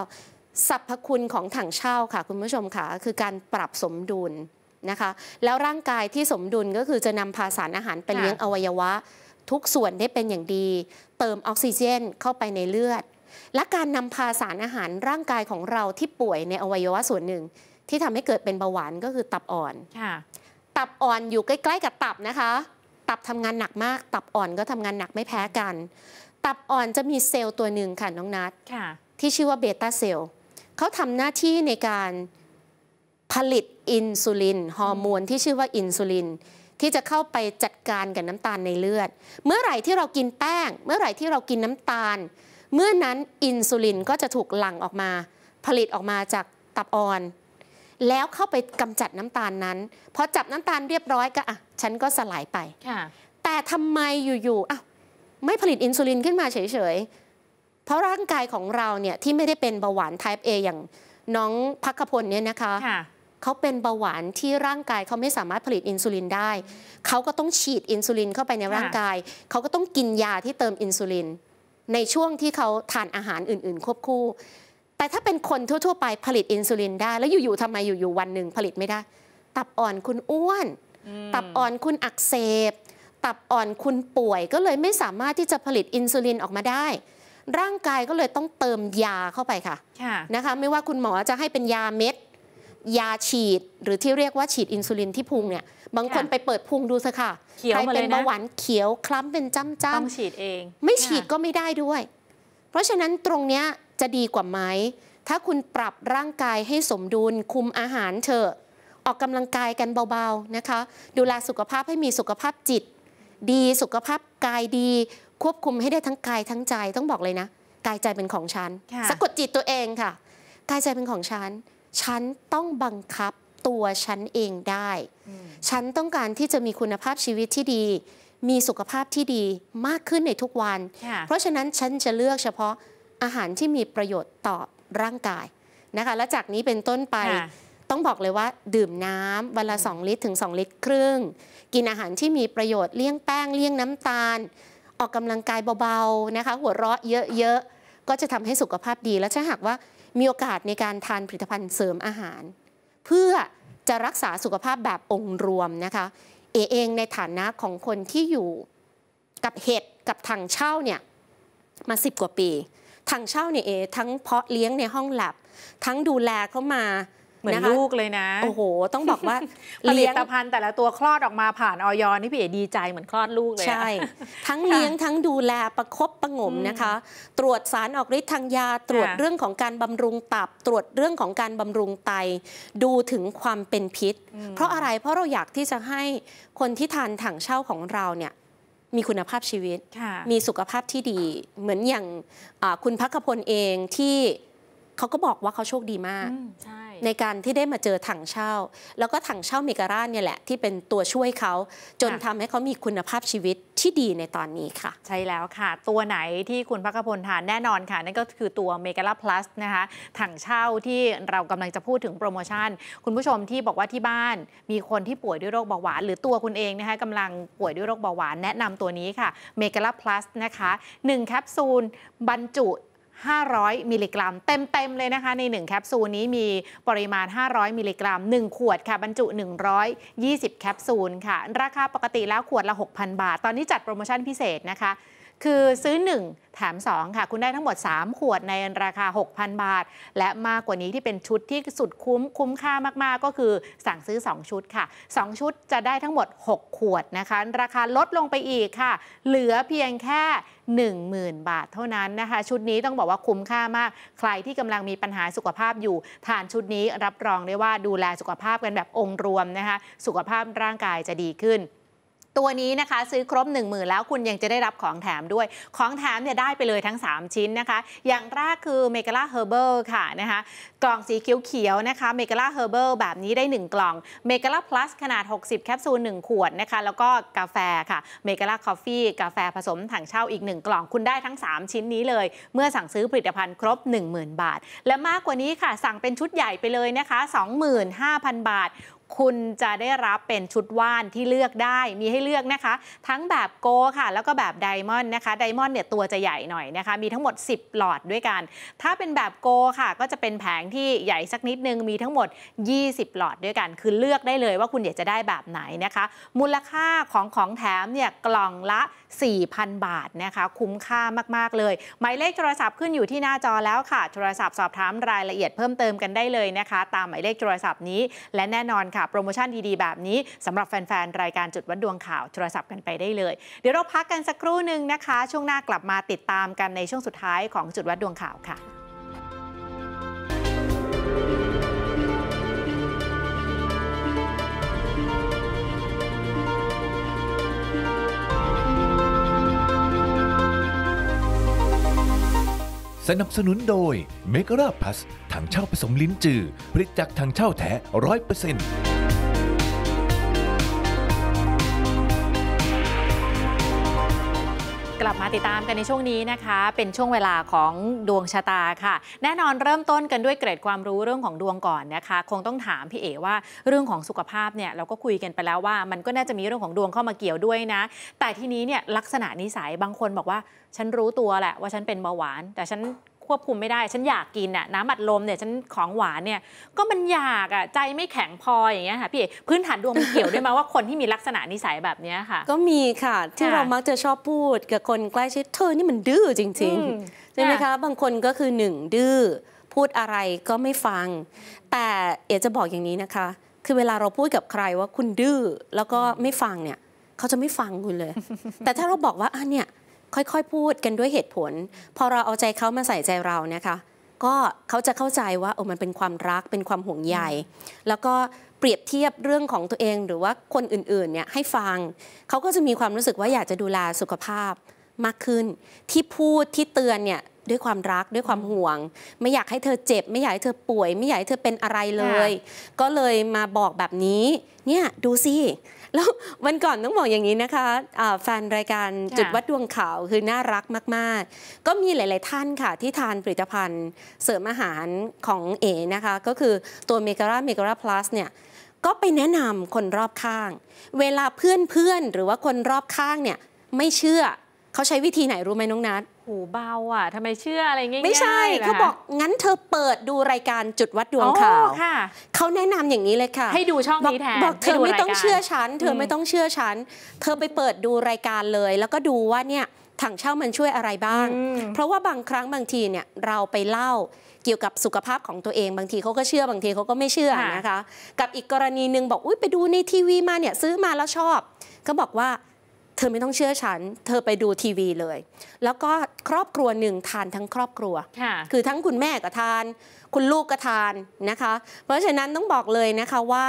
สรรพคุณของถังเช่าค่ะ คุณผู้ชมค่ะคือการปรับสมดุลนะคะ แล้วร่างกายที่สมดุลก็คือจะนำพาสารอาหารไปเลี้ยงอวัยวะทุกส่วนได้เป็นอย่างดีเติมออกซิเจนเข้าไปในเลือด และการนำพาสารอาหารร่างกายของเราที่ป่วยในอวัยวะส่วนหนึ่งที่ทำให้เกิดเป็นเบาหวานก็คือตับอ่อน ตับอ่อนอยู่ใกล้ๆกับตับนะคะ ตับทำงานหนักมาก ตับอ่อนก็ทำงานหนักไม่แพ้กัน ตับอ่อนจะมีเซลล์ตัวหนึ่งค่ะน้องนัทที่ชื่อว่าเบต้าเซลล์เขาทำหน้าที่ในการผลิตอินซูลิน ฮอร์โมนที่ชื่อว่าอินซูลิน ที่จะเข้าไปจัดการกับน้ำตาลในเลือด เมื่อไหร่ที่เรากินแป้ง เมื่อไหร่ที่เรากินน้ำตาล เมื่อนั้นอินซูลินก็จะถูกหลั่งออกมา ผลิตออกมาจากตับอ่อนแล้วเข้าไปกำจัดน้ำตาลนั้นพอจับน้ำตาลเรียบร้อยก็อ่ะฉันก็สลายไปแต่ทำไมอยู่ๆอ่ะไม่ผลิตอินซูลินขึ้นมาเฉย ๆเพราะร่างกายของเราเนี่ยที่ไม่ได้เป็นเบาหวาน type A อย่างน้องพักพลเนี่ยนะคะเขาเป็นเบาหวานที่ร่างกายเขาไม่สามารถผลิตอินซูลินได้เขาก็ต้องฉีดอินซูลินเข้าไปในร่างกายเขาก็ต้องกินยาที่เติมอินซูลินในช่วงที่เขาทานอาหารอื่น ๆ ควบคู่แต่ถ้าเป็นคนทั่ว ๆ ไปผลิตอินซูลินได้ แล้วอยู่ๆทำไมอยู่ๆวันหนึ่งผลิตไม่ได้ ตับอ่อนคุณอ้วน ตับอ่อนคุณอักเสบ ตับอ่อนคุณป่วยก็เลยไม่สามารถที่จะผลิตอินซูลินออกมาได้ ร่างกายก็เลยต้องเติมยาเข้าไปค่ะนะคะไม่ว่าคุณหมอจะให้เป็นยาเม็ดยาฉีดหรือที่เรียกว่าฉีดอินซูลินที่พุงเนี่ย บางคนไปเปิดพุงดูสิค่ะใครเป็นเบาหวานเขียวคล้ำเป็นจ้ำำต้องฉีดเอง ไม่ฉีดก็ไม่ได้ด้วย เพราะฉะนั้นตรงเนี้ยจะดีกว่าไหม ถ้าคุณปรับร่างกายให้สมดุล คุมอาหารเถอะ ออกกำลังกายกันเบาๆนะคะ ดูแลสุขภาพให้มีสุขภาพจิต ดี สุขภาพกายดี ควบคุมให้ได้ทั้งกายทั้งใจ ต้องบอกเลยนะ กายใจเป็นของฉัน สะกดจิตตัวเองค่ะ กายใจเป็นของฉัน ฉันต้องบังคับตัวฉันเองได้ ฉันต้องการที่จะมีคุณภาพชีวิตที่ดี มีสุขภาพที่ดีมากขึ้นในทุกวัน เพราะฉะนั้นฉันจะเลือกเฉพาะอาหารที่มีประโยชน์ต่อร่างกายนะคะและจากนี้เป็นต้นไปต้องบอกเลยว่าดื่มน้ำวันละ 2 ลิตรถึง 2 ลิตรครึ่ง กินอาหารที่มีประโยชน์เลี่ยงแป้งเลี่ยงน้ำตาล ออกกำลังกายเบาๆนะคะหัวเราะเยอะ ๆ ก็จะทำให้สุขภาพดีและถ้าหากว่ามีโอกาสในการทานผลิตภัณฑ์เสริมอาหาร เพื่อจะรักษาสุขภาพแบบองค์รวมนะคะเอเองในฐานะของคนที่อยู่กับเห็ดกับถังเช่าเนี่ยมาสิบกว่าปีทางเช่าเนี่ยเอทั้งเพาะเลี้ยงในห้องหลับ ทั้งดูแลเขามาเหมือนลูกเลยนะโอ้โห ต้องบอกว่าผลิตภัณฑ์ แต่ละตัวคลอดออกมาผ่านออยนี่พี่เอ๋ดีใจเหมือนคลอดลูกเลยใช่ ทั้งเลี้ยงทั้งดูแลประครบประงมนะคะ ตรวจสารออกฤทธิ์ทางยา ตรวจเรื่องของการบำรุงตับตรวจเรื่องของการบำรุงไต ดูถึงความเป็นพิษ เพราะอะไรเพราะเราอยากที่จะให้คนที่ทานถังเช่าของเราเนี่ยมีคุณภาพชีวิต มีสุขภาพที่ดี เหมือนอย่างคุณพักพลเองที่เขาก็บอกว่าเขาโชคดีมากในการที่ได้มาเจอถังเช่า แล้วก็ถังเช่า เมการ่าเนี่ยแหละ ที่เป็นตัวช่วยเขาจนทำให้เขามีคุณภาพชีวิตที่ดีในตอนนี้ค่ะ ใช่แล้วค่ะ ตัวไหนที่คุณพักพลทานแน่นอนค่ะ นั่นก็คือตัวเมกาลาพลัสนะคะถังเช่าที่เรากำลังจะพูดถึงโปรโมชั่น คุณผู้ชมที่บอกว่าที่บ้านมีคนที่ป่วยด้วยโรคเบาหวานหรือตัวคุณเองนะคะกำลังป่วยด้วยโรคเบาหวาน แนะนำตัวนี้ค่ะเมกาลาพลัสนะคะ1แคปซูลบรรจุ500 มิลลิกรัมเต็ม ๆ เลยนะคะใน 1 แคปซูลนี้มีปริมาณ 500 มิลลิกรัม 1 ขวดค่ะ บรรจุ 120 แคปซูลค่ะ ราคาปกติแล้วขวดละ 6,000 บาท ตอนนี้จัดโปรโมชั่นพิเศษนะคะ คือซื้อ 1 แถม 2 ค่ะ คุณได้ทั้งหมด 3 ขวดในราคา 6,000 บาท และมากกว่านี้ที่เป็นชุดที่สุดคุ้มคุ้มค่ามากๆก็คือ สั่งซื้อ 2 ชุดค่ะ 2 ชุดจะได้ทั้งหมด 6 ขวดนะคะ ราคาลดลงไปอีกค่ะ เหลือเพียงแค่10,000 บาทเท่านั้นนะคะ ชุดนี้ต้องบอกว่าคุ้มค่ามาก ใครที่กำลังมีปัญหาสุขภาพอยู่ ทานชุดนี้รับรองได้ว่าดูแลสุขภาพกันแบบองค์รวมนะคะ สุขภาพร่างกายจะดีขึ้นตัวนี้นะคะซื้อครบ 1 0,000แล้วคุณยังจะได้รับของแถมด้วย ของแถมเนี่ยได้ไปเลยทั้ง 3 ชิ้นนะคะ อย่างแรกคือเมกาลาเฮอร์เบอร์ค่ะนะคะกล่องสีเขียวๆนะคะเมกาลาเฮอร์เบอร์แบบนี้ได้ 1 กล่องเมกาลาพลัสขนาด 60 แคปซูล 1 ขวดนะคะแล้วก็กาแฟค่ะเมกาลาคอฟฟี่กาแฟผสมถังเช่าอีก 1 กล่องคุณได้ทั้ง 3 ชิ้นนี้เลย เมื่อสั่งซื้อผลิตภัณฑ์ครบ 10,000 บาทและมากกว่านี้ค่ะสั่งเป็นชุดใหญ่ไปเลยนะคะ25,000บาทคุณจะได้รับเป็นชุดว่านที่เลือกได้มีให้เลือกนะคะ ทั้งแบบโกค่ะ แล้วก็แบบไดมอนด์นะคะไดมอนด์เนี่ยตัวจะใหญ่หน่อยนะคะ มีทั้งหมด 10หลอดด้วยกัน ถ้าเป็นแบบโก ค่ะ ก็จะเป็นแผงที่ใหญ่สักนิดนึง มีทั้งหมด 20หลอด ด้วยกัน คือเลือกได้เลยว่าคุณอยากจะได้แบบไหนนะคะ มูลค่าของของแถมเนี่ยกล่องละ 4,000 บาทนะคะ คุ้มค่ามาก ๆ เลย หมายเลขโทรศัพท์ขึ้นอยู่ที่หน้าจอแล้วค่ะโทรศัพท์สอบถามรายละเอียดเพิ่มเติมกันได้เลยนะคะ ตามหมายเลขโทรศัพท์นี้และแน่นอนค่ะโปรโมชั่นดีๆแบบนี้สำหรับแฟน ๆ รายการจุดวัดดวงข่าวโทรศัพท์กันไปได้เลยเดี๋ยวเราพักกันสักครู่หนึ่งนะคะ ช่วงหน้ากลับมาติดตามกันในช่วงสุดท้ายของจุดวัดดวงข่าวค่ะสนับสนุนโดยเมกะราพัสถังเช่าผสมลิ้นจือผลิตจากถังเช่าแท้ร้อยเปอร์เซ็นต์กลับมาติดตามกันในช่วงนี้นะคะ เป็นช่วงเวลาของดวงชะตาค่ะ แน่นอนเริ่มต้นกันด้วยเกร็ดความรู้เรื่องของดวงก่อนนะคะคงต้องถามพี่เอ๋ว่าเรื่องของสุขภาพเนี่ยเราก็คุยกันไปแล้วว่ามันก็น่าจะมีเรื่องของดวงเข้ามาเกี่ยวด้วยนะ แต่ทีนี้เนี่ยลักษณะนิสัยบางคนบอกว่าฉันรู้ตัวแหละ ว่าฉันเป็นเบาหวาน แต่ฉันควบคุมไม่ได้ฉันอยากกินน่ะน้ำบัดลมเนี่ยฉันของหวานเนี่ยก็มันอยากอ่ะใจไม่แข็งพออย่างเงี้ยค่ะพี่พื้นฐานดวงมันเกี่ยวด้วยมาว่าคนที่มีลักษณะนิสัยแบบเนี้ยค่ะ ก็มีค่ะที่เรามักจะชอบพูดกับคนใกล้ชิดเธอนี่มันดื้อจริงๆใช่ไหมคะบางคนก็คือหนึ่งดื้อพูดอะไรก็ไม่ฟัง แต่เอ๋จะบอกอย่างนี้นะคะ คือเวลาเราพูดกับใครว่าคุณดื้อแล้วก็ไม่ฟังเนี่ยเขาจะไม่ฟังคุณเลย แต่ถ้าเราบอกว่าอ่ะเนี่ยค่อย ๆ พูดกันด้วยเหตุผล พอเราเอาใจเขามาใส่ใจเราเนะคะ ก็เขาจะเข้าใจว่าโอ้มันเป็นความรักเป็นความห่วงใยแล้วก็เปรียบเทียบเรื่องของตัวเองหรือว่าคนอื่นๆเนี่ยให้ฟัง เขาก็จะมีความรู้สึกว่าอยากจะดูแลสุขภาพ มากขึ้นที่พูดที่เตือนเนี่ยด้วยความรักด้วยความห่วง ไม่อยากให้เธอเจ็บไม่อยากให้เธอป่วยไม่อยากให้เธอเป็นอะไรเลย ก็เลยมาบอกแบบนี้เนี่ยดูสิแล้ววันก่อนต้องบอกอย่างนี้นะคะะแฟนรายการจุดวัดดวงขาวคือน่ารักมาก ๆ ก็มีหลาย ๆ ท่านค่ะ ที่ทานผลิตภัณฑ์เสริมอาหารของเอนะคะ ก็คือตัวเมกา r าเมกา r าพลัสเนี่ย ก็ไปแนะนำคนรอบข้าง เวลาเพื่อน ๆ หรือว่าคนรอบข้างเนี่ย ไม่เชื่อเขาใช้วิธีไหนรู้ไหมน้องนัทหูเบาอ่ะทำไมเชื่ออะไรง่ายๆไม่ใช่ เขาบอกงั้นเธอเปิดดูรายการจุดวัดดวงข่าวเขาแนะนำอย่างนี้เลยค่ะ ให้ดูช่องนี้แทนบอกเธอไม่ต้องเชื่อฉัน เธอไม่ต้องเชื่อฉัน เธอไปเปิดดูรายการเลย แล้วก็ดูว่าเนี่ยถังเช่ามันช่วยอะไรบ้าง เพราะว่าบางครั้งบางทีเนี่ยเราไปเล่าเกี่ยวกับสุขภาพของตัวเองบางทีเขาก็เชื่อบางทีเขาก็ไม่เชื่อนะคะ กับอีกกรณีหนึ่งบอกอุ้ยไปดูในทีวีมาเนี่ยซื้อมาแล้วชอบก็บอกว่าเธอไม่ต้องเชื่อฉัน เธอไปดูทีวีเลย แล้วก็ครอบครัวหนึ่งทานทั้งครอบครัวคือทั้งคุณแม่ก็ทาน คุณลูกก็ทานนะคะ เพราะฉะนั้นต้องบอกเลยนะคะว่า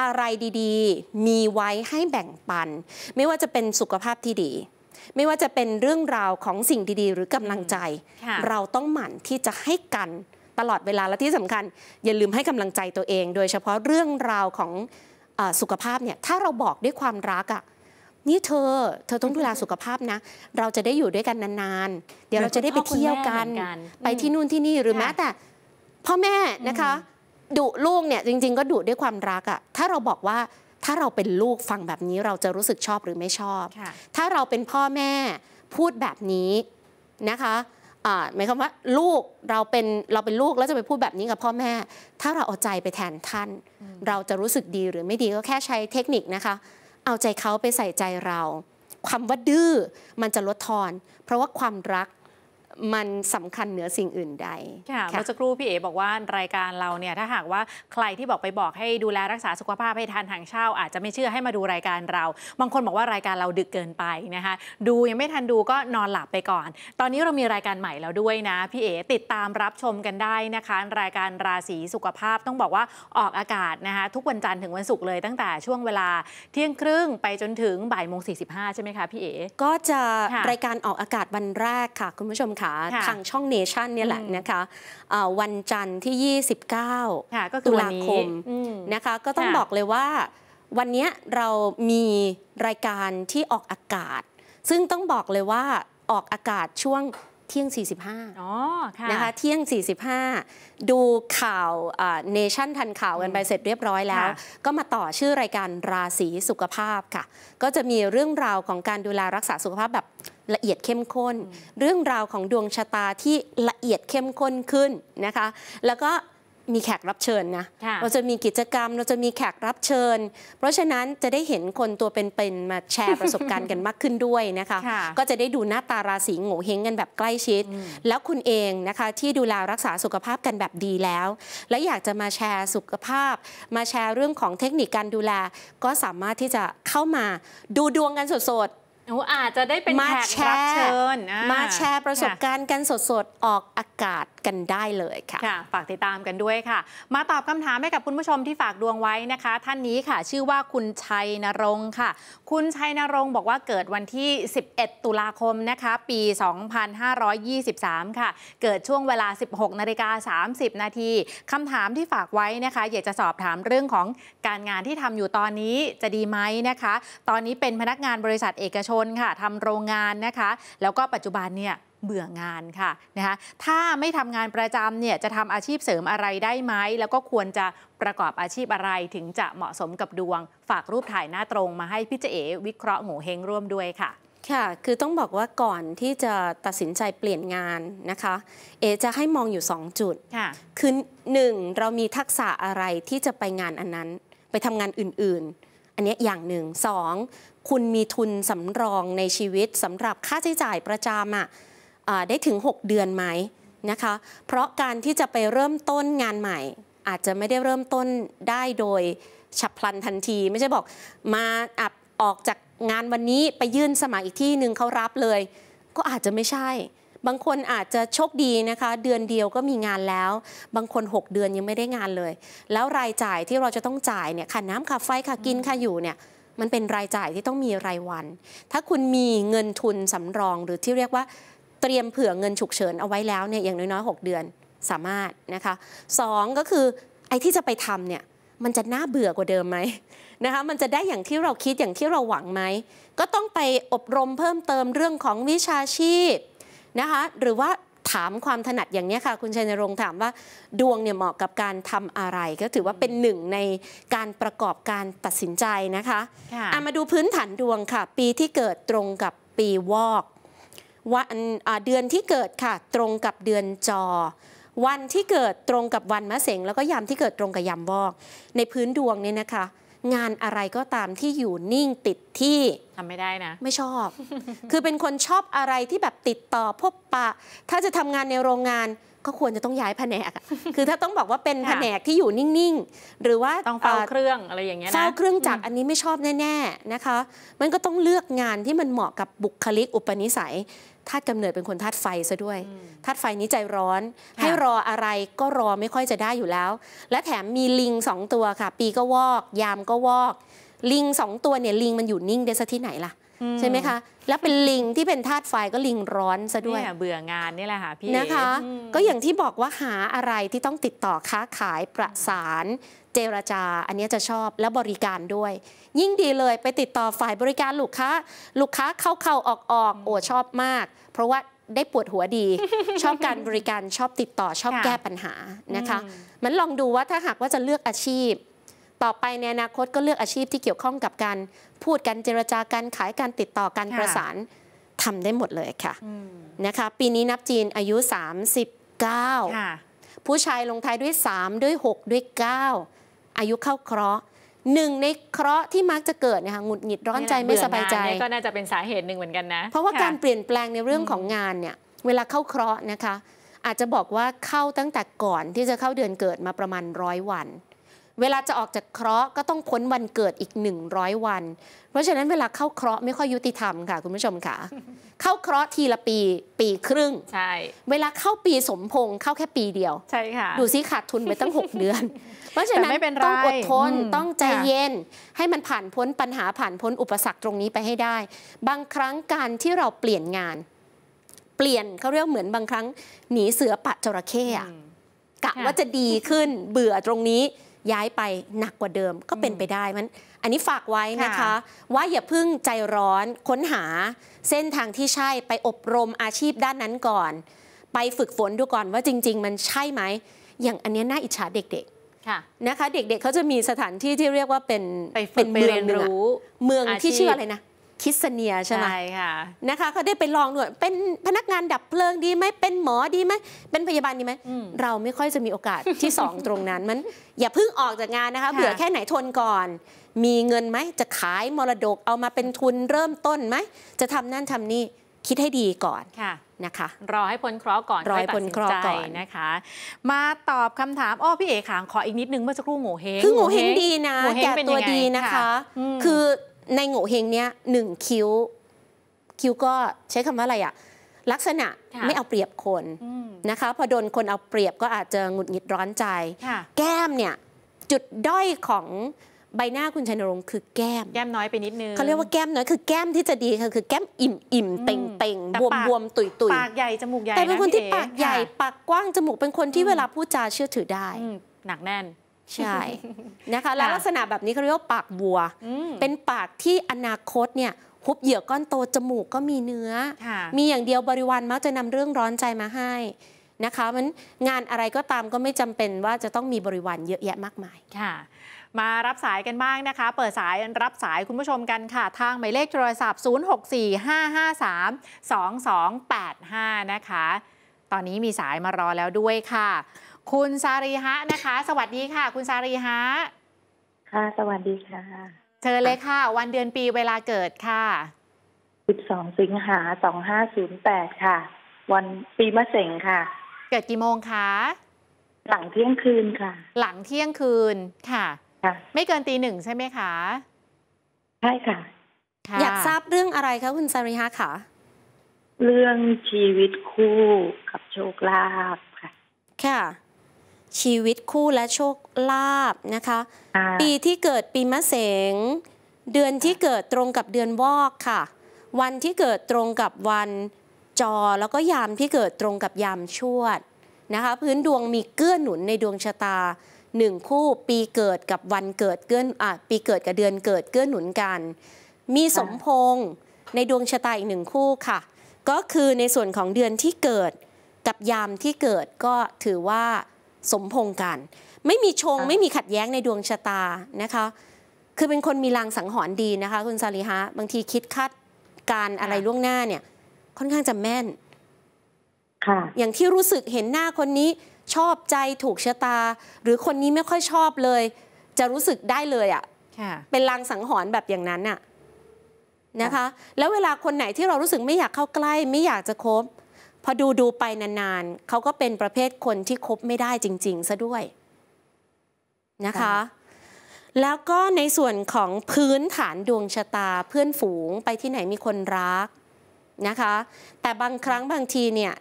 อะไรดีๆ มีไว้ให้แบ่งปัน ไม่ว่าจะเป็นสุขภาพที่ดี ไม่ว่าจะเป็นเรื่องราวของสิ่งดีๆ หรือกำลังใจ เราต้องหมั่นที่จะให้กันตลอดเวลาและที่สำคัญ อย่าลืมให้กำลังใจตัวเอง โดยเฉพาะเรื่องราวของอสุขภาพเนี่ย ถ้าเราบอกด้วยความรักอะ่ะนี่เธอเธอต้องดูแลสุขภาพนะ เราจะได้อยู่ด้วยกันนานๆ เดี๋ยวเราจะได้ไปเที่ยวกัน ไปที่นู่นที่นี่หรือแม้แต่ พ่อแม่นะคะดุลูกเนี่ยจริงๆ ก็ดุด้วยความรักอะ ถ้าเราบอกว่าถ้าเราเป็นลูกฟังแบบนี้เราจะรู้สึกชอบหรือไม่ชอบ ถ้าเราเป็นพ่อแม่พูดแบบนี้นะคะหมายความว่าลูกเราเป็นเราเป็นลูกแล้วจะไปพูดแบบนี้กับพ่อแม่ ถ้าเราเอาใจไปแทนท่านเราจะรู้สึกดีหรือไม่ดีก็แค่ใช้เทคนิคนะคะเอาใจเขาไปใส่ใจเรา ความว่าดื้อมันจะลดทอน เพราะว่าความรักมันสำคัญเหนือสิ่งอื่นใดค่ะเมื่อสักครู่พี่เอ๋บอกว่ารายการเราเนี่ยถ้าหากว่าใครที่บอกไปบอกให้ดูแลรักษาสุขภาพให้ทานถังเช่าอาจจะไม่เชื่อให้มาดูรายการเราบางคนบอกว่ารายการเราดึกเกินไปนะคะดูยังไม่ทันดูก็นอนหลับไปก่อน ตอนนี้เรามีรายการใหม่แล้วด้วยนะพี่เอ๋ติดตามรับชมกันได้นะคะ รายการราศีสุขภาพต้องบอกว่าออกอากาศนะคะทุกวันจันทร์ถึงวันศุกร์เลยตั้งแต่ช่วงเวลา เที่ยงครึ่งไปจนถึงบ่ายโมงสีใช่ไหมคะพี่เอ๋ก็จะรายการออกอากาศวันแรกค่ะคุณผู้ชมค่ะทางช่องเนชั่นเนี่ยแหละนะคะวันจันทร์ที่ 29ตุลาคมนะคะก็ต้องบอกเลยว่าวันนี้เรามีรายการที่ออกอากาศ ซึ่งต้องบอกเลยว่าออกอากาศช่วงเที่ยง45นะคะเที่ยง 45 ดูข่าวเนชั่นทันข่าวกันไปเสร็จเรียบร้อยแล้ว ก็มาต่อชื่อรายการราศีสุขภาพค่ะ ก็จะมีเรื่องราวของการดูแลรักษาสุขภาพแบบละเอียดเข้มข้น เรื่องราวของดวงชะตาที่ละเอียดเข้มข้นขึ้นนะคะ แล้วก็มีแขกรับเชิญนะเราจะมีกิจกรรมเราจะมีแขกรับเชิญ เพราะฉะนั้นจะได้เห็นคนตัวเป็นๆมาแชร์ประสบการณ์กันมากขึ้นด้วยนะคะก็จะได้ดูหน้าตาราศีโงูเฮงกันแบบใกล้ชิด แล้วคุณเองนะคะที่ดูแลรักษาสุขภาพกันแบบดีแล้ว และอยากจะมาแชร์สุขภาพ มาแชร์เรื่องของเทคนิคการดูแลก็สามารถที่จะเข้ามาดูดวงกันสดอาจจะได้เป็นแขกรับเชิญมาแชร์ประสบการณ์กันสดๆ ออกกาศกันได้เลยค่ะค่ะฝากติดตามกันด้วยค่ะ มาตอบคำถามให้กับคุณผู้ชมที่ฝากดวงไว้นะคะ ท่านนี้ค่ะ ชื่อว่าคุณชัยนรงค์ค่ะ คุณชัยนรงค์บอกว่าเกิดวันที่ 11 ตุลาคมนะคะ ปี 2523 ค่ะ เกิดช่วงเวลา 16 นาฬิกา30 นาทีคำถามที่ฝากไว้นะคะ อยากจะสอบถามเรื่องของการงานที่ทำอยู่ตอนนี้จะดีไหมนะคะ ตอนนี้เป็นพนักงานบริษัทเอกชนค่ะทำโรงงานนะคะ แล้วก็ปัจจุบันเนี่ยเบื่องานค่ะนะคะถ้าไม่ทำงานประจำเนี่ยจะทำอาชีพเสริมอะไรได้ไหมแล้วก็ควรจะประกอบอาชีพอะไรถึงจะเหมาะสมกับดวงฝากรูปถ่ายหน้าตรง มาให้พี่เจเอวิเคราะห์โงเฮงร่วมด้วยค่ะ ค่ะ คือต้องบอกว่าก่อนที่จะตัดสินใจเปลี่ยนงานนะคะเอจะให้มองอยู่ 2 จุดค่ะคือ1เรามีทักษะอะไรที่จะไปงานอันนั้น ไปทำงานอื่น ๆ อันนี้อย่างหนึ่งสองคุณมีทุนสำรองในชีวิตสำหรับค่าใช้จ่ายประจำอะ่ะได้ถึง 6 เดือนไหมนะคะ เพราะการที่จะไปเริ่มต้นงานใหม่ อาจจะไม่ได้เริ่มต้นได้โดย ฉับพลันทันที ไม่ใช่บอกมาอับออกจากงานวันนี้ไปยื่นสมัครอีกที่หนึ่งเขารับเลย ก็อาจจะไม่ใช่ บางคนอาจจะโชคดีนะคะ เดือนเดียวก็มีงานแล้ว บางคน 6 เดือนยังไม่ได้งานเลย แล้วรายจ่ายที่เราจะต้องจ่ายเนี่ยค่าน้ำค่าไฟค่ากินค่าอยู่เนี่ยมันเป็นรายจ่ายที่ต้องมีรายวัน ถ้าคุณมีเงินทุนสำรองหรือที่เรียกว่าตรียมเผื่อเงินฉุกเฉินเอาไว้แล้วเนี่ยอย่างน้อยๆ 6 เดือนสามารถนะคะสองก็คือไอ้ที่จะไปทำเนี่ยมันจะน่าเบื่อกว่าเดิมไหมนะคะมันจะได้อย่างที่เราคิดอย่างที่เราหวังไหม ก็ต้องไปอบรมเพิ่มเติมเรื่องของวิชาชีพนะคะหรือว่าถามความถนัดอย่างนี้ค่ะ คุณชัยนรงค์ถามว่าดวงเนี่ยเหมาะกับการทำอะไร ก็ถือว่าเป็นหนึ่งในการประกอบการตัดสินใจนะคะคะะมาดูพื้นฐานดวงค่ะปีที่เกิดตรงกับปีวอกวันเดือนที่เกิดค่ะตรงกับเดือนจอ วันที่เกิดตรงกับวันมะเสงแล้วก็ยามที่เกิดตรงกับยามวอกในพื้นดวงเนี่ยนะคะงานอะไรก็ตามที่อยู่นิ่งติดที่ทำไม่ได้นะไม่ชอบ คือเป็นคนชอบอะไรที่แบบติดต่อพบปะ ถ้าจะทำงานในโรงงานก็ควรจะต้องย้ายแผนกคือถ้าต้องบอกว่าเป็นแผนกที่อยู่นิ่งๆหรือว่าต้องเฝ้าเครื่องอะไรอย่างเงี้ยนะเฝ้าเครื่องจักรอันนี้ไม่ชอบแน่ ๆนะคะ มันก็ต้องเลือกงานที่มันเหมาะกับบุคลิกอุปนิสัยธาตุกำเนิดเป็นคนธาตุไฟซะด้วยธาตุไฟนี้ใจร้อน ให้รออะไรก็รอไม่ค่อยจะได้อยู่แล้ว และแถมมีลิงสองตัวค่ะ ปีก็วอก ยามก็วอกลิงสองตัวเนี่ยลิงมันอยู่นิ่งได้ซะที่ไหนล่ะใช่ไหมคะแล้วเป็นลิงที่เป็นธาตุไฟก็ลิงร้อนซะด้วยเบื่องานนี่แหละค่ะพี่นะคะ ก็อย่างที่บอกว่าหาอะไรที่ต้องติดต่อค้าขายประสานเจรจา อันนี้จะชอบและบริการด้วย ยิ่งดีเลยไปติดต่อฝ่ายบริการลูกค้า ลูกค้าเข้าเข้าออกออกโอ้ชอบมาก เพราะว่าได้ปวดหัวดีชอบการบริการชอบติดต่อชอบแก้ปัญหานะคะมันลองดูว่าถ้าหากว่าจะเลือกอาชีพต่อไปในอนาคตก็เลือกอาชีพที่เกี่ยวข้องกับการพูดการเจรจาการขายการติดต่อการประสานทำได้หมดเลยค่ะนะคะปีนี้นับจีนอายุ 39ผู้ชายลงท้ายด้วย 3 ด้วย 6 ด้วย 9 อายุเข้าเคราะห์หนึ่งในเคราะห์ที่มักจะเกิดนะคะหงุดหงิดร้อนใจไม่สบายใจก็น่าจะเป็นสาเหตุหนึ่งเหมือนกันนะ เพราะว่าการเปลี่ยนแปลงในเรื่องของงานเนี่ยเวลาเข้าเคราะห์นะคะอาจจะบอกว่าเข้าตั้งแต่ก่อนที่จะเข้าเดือนเกิดมาประมาณร้อยวันเวลาจะออกจากเคราะห์ก็ต้องพ้นวันเกิดอีก 100 วัน เพราะฉะนั้นเวลาเข้าเคราะห์ไม่ค่อยยุติธรรมค่ะ คุณผู้ชมค่ะ เข้าเคราะห์ทีละปีปีครึ่งใช่เวลาเข้าปีสมพงษ์เข้าแค่ปีเดียว ใช่ค่ะ ดูซิขาดทุนไปตั้ง 6 เดือน เพราะฉะนั้นต้องอดทนต้องใจเย็น ให้มันผ่านพ้นปัญหาผ่านพ้นอุปสรรคตรงนี้ไปให้ได้ บางครั้งการที่เราเปลี่ยนงาน เปลี่ยนเขาเรียกเหมือนบางครั้งหนีเสือปะจระเข้อะกะว่าจะดีขึ้นเบื่อตรงนี้ย้ายไปหนักกว่าเดิมก็เป็นไปได้มันอันนี้ฝากไว้นะคะ ว่าอย่าพึ่งใจร้อนค้นหาเส้นทางที่ใช่ไปอบรมอาชีพด้านนั้นก่อน ไปฝึกฝนดูก่อนว่าจริง ๆ มันใช่ไหมอย่างอันนี้น่าอิจฉาเด็กๆนะคะ เด็กๆเขาจะมีสถานที่ที่เรียกว่าเป็นเป็นเมืองเรียนรู้เมืองที่ชื่ออะไรนะคิสเนียใช่ไหมใช่ค่ะนะคะเขาได้ไปลองด้วยเป็นพนักงานดับเพลิงดีไหมเป็นหมอดีไหมเป็นพยาบาลดีไหมเราไม่ค่อยจะมีโอกาสที่สองตรงนั้น มัน อย่าเพิ่งออกจากงานนะคะเผื่อแค่ไหนทนก่อน มีเงินไหมจะขายมรดกเอามาเป็นทุนเริ่มต้นไหม จะทำนั่นทำนี่คิดให้ดีก่อนค่ะนะคะ รอให้พ้นเคราะห์ก่อนรอให้พ้นเคราะห์ก่อนนะคะ มาตอบคำถามอ้อพี่เอ๋ขางขออีกนิดนึงเมื่อสักครู่โง่เฮงคือโง่เฮงดีนะแก่ตัวดีนะคะคือในโง่เฮงเนี้ยหนึ่งคิ้ว คิ้วก็ใช้คำว่าอะไรอะลักษณะไม่เอาเปรียบคนนะคะพอโดนคนเอาเปรียบก็อาจจะหงุดหงิดร้อนใจ แก้มเนี่ย จุดด้อยของใบหน้าคุณชัยนรงค์คือแก้ม แก้มน้อยไปนิดนึงเขาเรียกว่าแก้มน้อยคือแก้มที่จะดีคือคือ แก้มอิ่มอิ่มเต่งเต่งบวมบวมตุยตุยปากใหญ่จมูกใหญ่แต่เป็นคนที่ปากใหญ่ปากกว้างจมูกเป็นคนที่เวลาพูดจาเชื่อถือได้หนักแน่นใช่ นะคะ แล้วลักษณะแบบนี้เขาเรียกว่าปากบัว เป็นปากที่อนาคตเนี่ยุบเหยื่อก้อนโตจมูกก็มีเนื้อ มีอย่างเดียวบริวารมักจะนำเรื่องร้อนใจมาให้นะคะมันงานอะไรก็ตามก็ไม่จำเป็นว่าจะต้องมีบริวารเยอะแยะมากมาย ค่ะ มารับสายกันบ้างนะคะ เปิดสายรับสายคุณผู้ชมกันค่ะ ทางหมายเลขโทรศัพท์ 0645532285 นะคะ ตอนนี้มีสายมารอแล้วด้วยค่ะคุณซารีฮะนะคะ สวัสดีค่ะ คุณซารีฮะค่ะ สวัสดีค่ะเชิญเลยค่ะ วันเดือนปีเวลาเกิดค่ะ12สิงหา2508ค่ะ วันปีมะเส็งค่ะเกิดกี่โมงคะหลังเที่ยงคืนค่ะ หลังเที่ยงคืนค่ะค่ะไม่เกินตีหนึ่งใช่ไหมคะใช่ค่ะคะอยากทราบเรื่องอะไรคะคุณสาริฮะคะเรื่องชีวิตคู่กับโชคลาภค่ะ ค่ะชีวิตคู่และโชคลาภนะคะ ปีที่เกิดปีมะเสงเดือนที่เกิดตรงกับเดือนวอกค่ะ วันที่เกิดตรงกับวันจอแล้วก็ยามที่เกิดตรงกับยามชวดนะคะ พื้นดวงมีเกื้อหนุนในดวงชะตาหนึ่งคู่ ปีเกิดกับวันเกิดเกื้ออ่ะปีเกิดกับเดือนเกิดเกื้อหนุนกัน มีสมพงษ์ในดวงชะตาอีกหนึ่งคู่ค่ะ ก็คือในส่วนของเดือนที่เกิดกับยามที่เกิดก็ถือว่าสมพงกัน ไม่มีชง ไม่มีขัดแย้งในดวงชะตานะคะ คือเป็นคนมีลางสังหรณ์ดีนะคะ คุณซาลิฮะ บางทีคิดคาดการอะไรล่วงหน้าเนี่ยค่อนข้างจะแม่นค่ะอย่างที่รู้สึกเห็นหน้าคนนี้ชอบใจถูกชะตา หรือคนนี้ไม่ค่อยชอบเลย จะรู้สึกได้เลยอะ่ะเป็นลางสังหรณ์แบบอย่างนั้นน่ะนะคะแล้วเวลาคนไหนที่เรารู้สึกไม่อยากเข้าใกล้ไม่อยากจะคบพอดูดูไปนานๆเขาก็เป็นประเภทคนที่คบไม่ได้จริงๆซะด้วยนะคะ แล้วก็ในส่วนของพื้นฐานดวงชะตาเพื่อนฝูงไปที่ไหนมีคนรักนะคะ แต่บางครั้งบางทีเนี่ย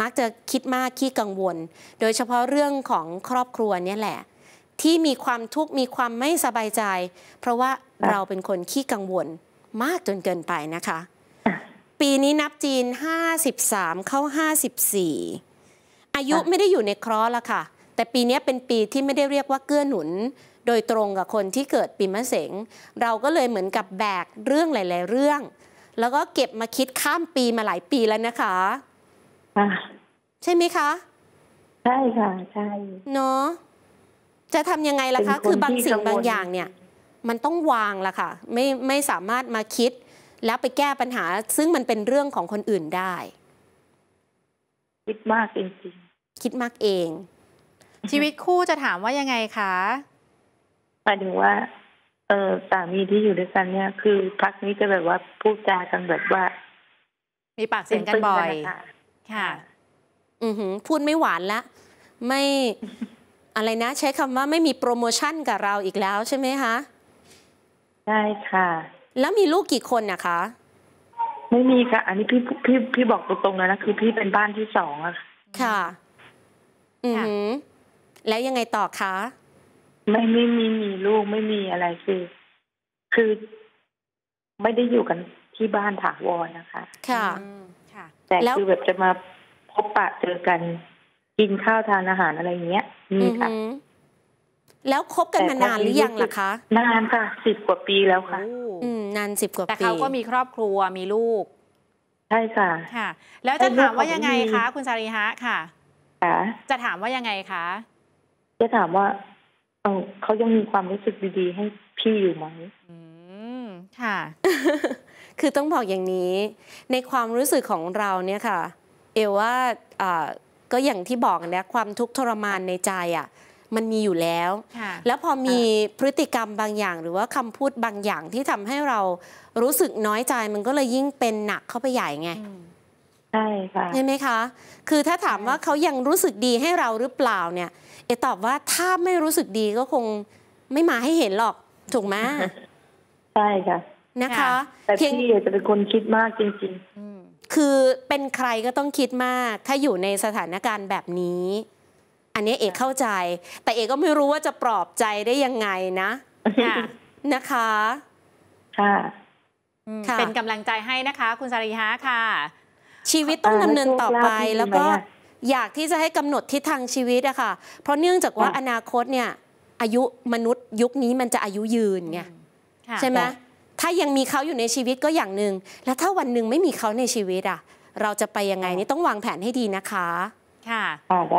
มักจะคิดมากขี้กังวล โดยเฉพาะเรื่องของครอบครัวเนี่ยแหละ ที่มีความทุกข์มีความไม่สบายใจ เพราะว่าเราเป็นคนขี้กังวลมากจนเกินไปนะคะปีนี้นับจีน 53 เข้า 54 อายุไม่ได้อยู่ในครอสละค่ะ แต่ปีนี้เป็นปีที่ไม่ได้เรียกว่าเกื้อหนุน โดยตรงกับคนที่เกิดปีมะเสงเราก็เลยเหมือนกับแบกเรื่องหลาย ๆ เรื่อง แล้วก็เก็บมาคิดข้ามปีมาหลายปีแล้วนะคะ ใช่ไหมคะ ใช่ค่ะ ใช่ เนาะ จะทำยังไงล่ะคะ คือบางสิ่งบางอย่างเนี่ย มันต้องวางล่ะค่ะ ไม่ไม่สามารถมาคิดแล้วไปแก้ปัญหา ซึ่งมันเป็นเรื่องของคนอื่นได้ คิดมากจริงๆคิดมากเอง ชีวิตคู่จะถามว่ายังไงคะหมายถึงว่า เออสามีที่อยู่ด้วยกัน เนี่ย คือพักนี้จะแบบว่าพูดจากันแบบว่ามีปากเสียงกันบ่อยค่ะอือหือ พูดไม่หวานละไม่อะไรนะใช้คำว่าไม่มีโปรโมชั่นกับเราอีกแล้วใช่ไหมคะใช่ค่ะแล้วมีลูกกี่คนนะคะ ไม่มีค่ะอันนี้พี่พี่พี่บอกตรงๆเลยนะคือพี่เป็นบ้านที่สองอะค่ะ อืมแล้วยังไงต่อคะ ไม่ไม่มีมีลูกไม่มีอะไรคือ คือไม่ได้อยู่กันที่บ้านถาวรนะคะ ค่ะค่ะแต่คือแบบจะมาพบปะเจอกัน กินข้าวทานอาหารอะไรเงี้ยมีค่ะแล้วคบกันมานานหรือยังล่ะคะนานค่ะสิบกว่าปีแล้วค่ะอืมนานสิบกว่าปีแต่เขาก็มีครอบครัวมีลูกใช่ค่ะค่ะ แล้วจะถามว่ายังไงคะ คุณสารีฮะค่ะจะถามว่ายังไงคะจะถามว่าเขายังมีความรู้สึกดีๆ ให้พี่อยู่ไหมอืมค่ะ คือต้องบอกอย่างนี้ ในความรู้สึกของเราเนี่ยค่ะ เอว่าก็อย่างที่บอกนะความทุกข์ทรมานในใจอ่ะมันมีอยู่แล้ว แล้วพอมีพฤติกรรมบางอย่าง หรือว่าคำพูดบางอย่างที่ทำให้เรารู้สึกน้อยใจมันก็เลยยิ่งเป็นหนักเข้าไปใหญ่ไงใช่ค่ะใช่ไหมคะ คือถ้าถามว่าเขายังรู้สึกดีให้เราหรือเปล่าเนี่ย เอตอบว่าถ้าไม่รู้สึกดีก็คงไม่มาให้เห็นหรอก ถูกไหมใช่ค่ะ นะคะ แต่พี่จะเป็นคนคิดมากจริงๆคือเป็นใครก็ต้องคิดมากถ้าอยู่ในสถานการณ์แบบนี้อันนี้เอกเข้าใจแต่เอกก็ไม่รู้ว่าจะปลอบใจได้ยังไงนะนะคะค่ะเป็นกำลังใจให้นะคะคุณสรีฮะค่ะ ชีวิตต้องดำเนินต่อไปแล้วก็อยากที่จะให้กำหนดทิศทางชีวิตอะค่ะเพราะเนื่องจากว่าอนาคตเนี่ย อายุมนุษย์ ยุคนี้มันจะอายุยืนไงใช่ไหมถ้ายังมีเขาอยู่ในชีวิตก็อย่างหนึ่งแล้วถ้าวันหนึ่งไม่มีเขาในชีวิตอะเราจะไปยังไงนี่ต้องวางแผนให้ดีนะคะค่ะ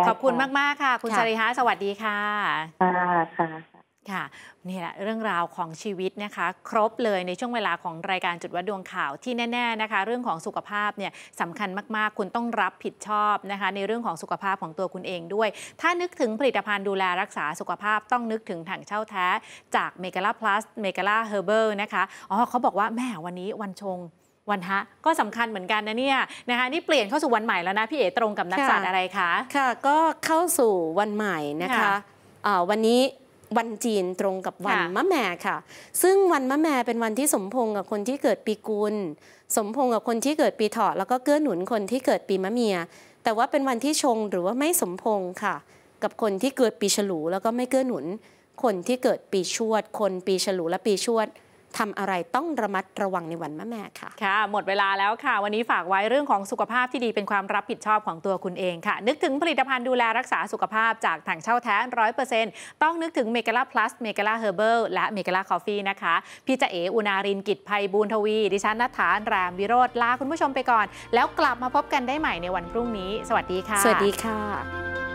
ขอบคุณมากมากค่ะ คุณสริฮะสวัสดีค่ะ ค่ะ ค่ะนี่แหละเรื่องราวของชีวิตนะคะ ครบเลยในช่วงเวลาของรายการจุดวัดดวงข่าวที่แน่ๆนะคะเรื่องของสุขภาพเนี่ยสำคัญมากๆ คุณต้องรับผิดชอบนะคะในเรื่องของสุขภาพของตัวคุณเองด้วย ถ้านึกถึงผลิตภัณฑ์ดูแลรักษาสุขภาพต้องนึกถึงถังเช่าแท้ จากเมกาลาพลัสเมกาลาเฮอร์เบอร์นะคะอ๋อเขาบอกว่าแม่วันนี้วันชงวันฮะก็สำคัญเหมือนกันนะเนี่ยนะคะนี่เปลี่ยนเข้าสู่วันใหม่แล้วนะพี่เอ๋ตรงกับนักศาสตร์อะไรคะค่ะก็เข้าสู่วันใหม่นะคะะวันนี้วันจีนตรงกับวันมะแม่ค่ะ ซึ่งวันมะแม่เป็นวันที่สมพงกับคนที่เกิดปีกุลสมพงกับคนที่เกิดปีเถาะแล้วก็เกื้อหนุนคนที่เกิดปีมะเมีย แต่ว่าเป็นวันที่ชงหรือว่าไม่สมพงค่ะ กับคนที่เกิดปีฉลู แล้วก็ไม่เกื้อหนุนคนที่เกิดปีชวด คนปีฉลูและปีชวดทำอะไรต้องระมัดระวังในวันแม่แม่ค่ะ ค่ะ หมดเวลาแล้วค่ะวันนี้ฝากไว้เรื่องของสุขภาพที่ดีเป็นความรับผิดชอบของตัวคุณเองค่ะ นึกถึงผลิตภัณฑ์ดูแลรักษาสุขภาพจากถังเช่าแท้ร้อยเปอร์เซ็นต์ต้องนึกถึงเมกาลาพลัสเมกาลาเฮอร์เบิลและเมกาลาคอฟฟี่นะคะ พี่จะเออุณารินกิจภัยบูนทวี ดิฉันนัฐานรามวิโรธลาคุณผู้ชมไปก่อน แล้วกลับมาพบกันได้ใหม่ในวันพรุ่งนี้ สวัสดีค่ะ สวัสดีค่ะ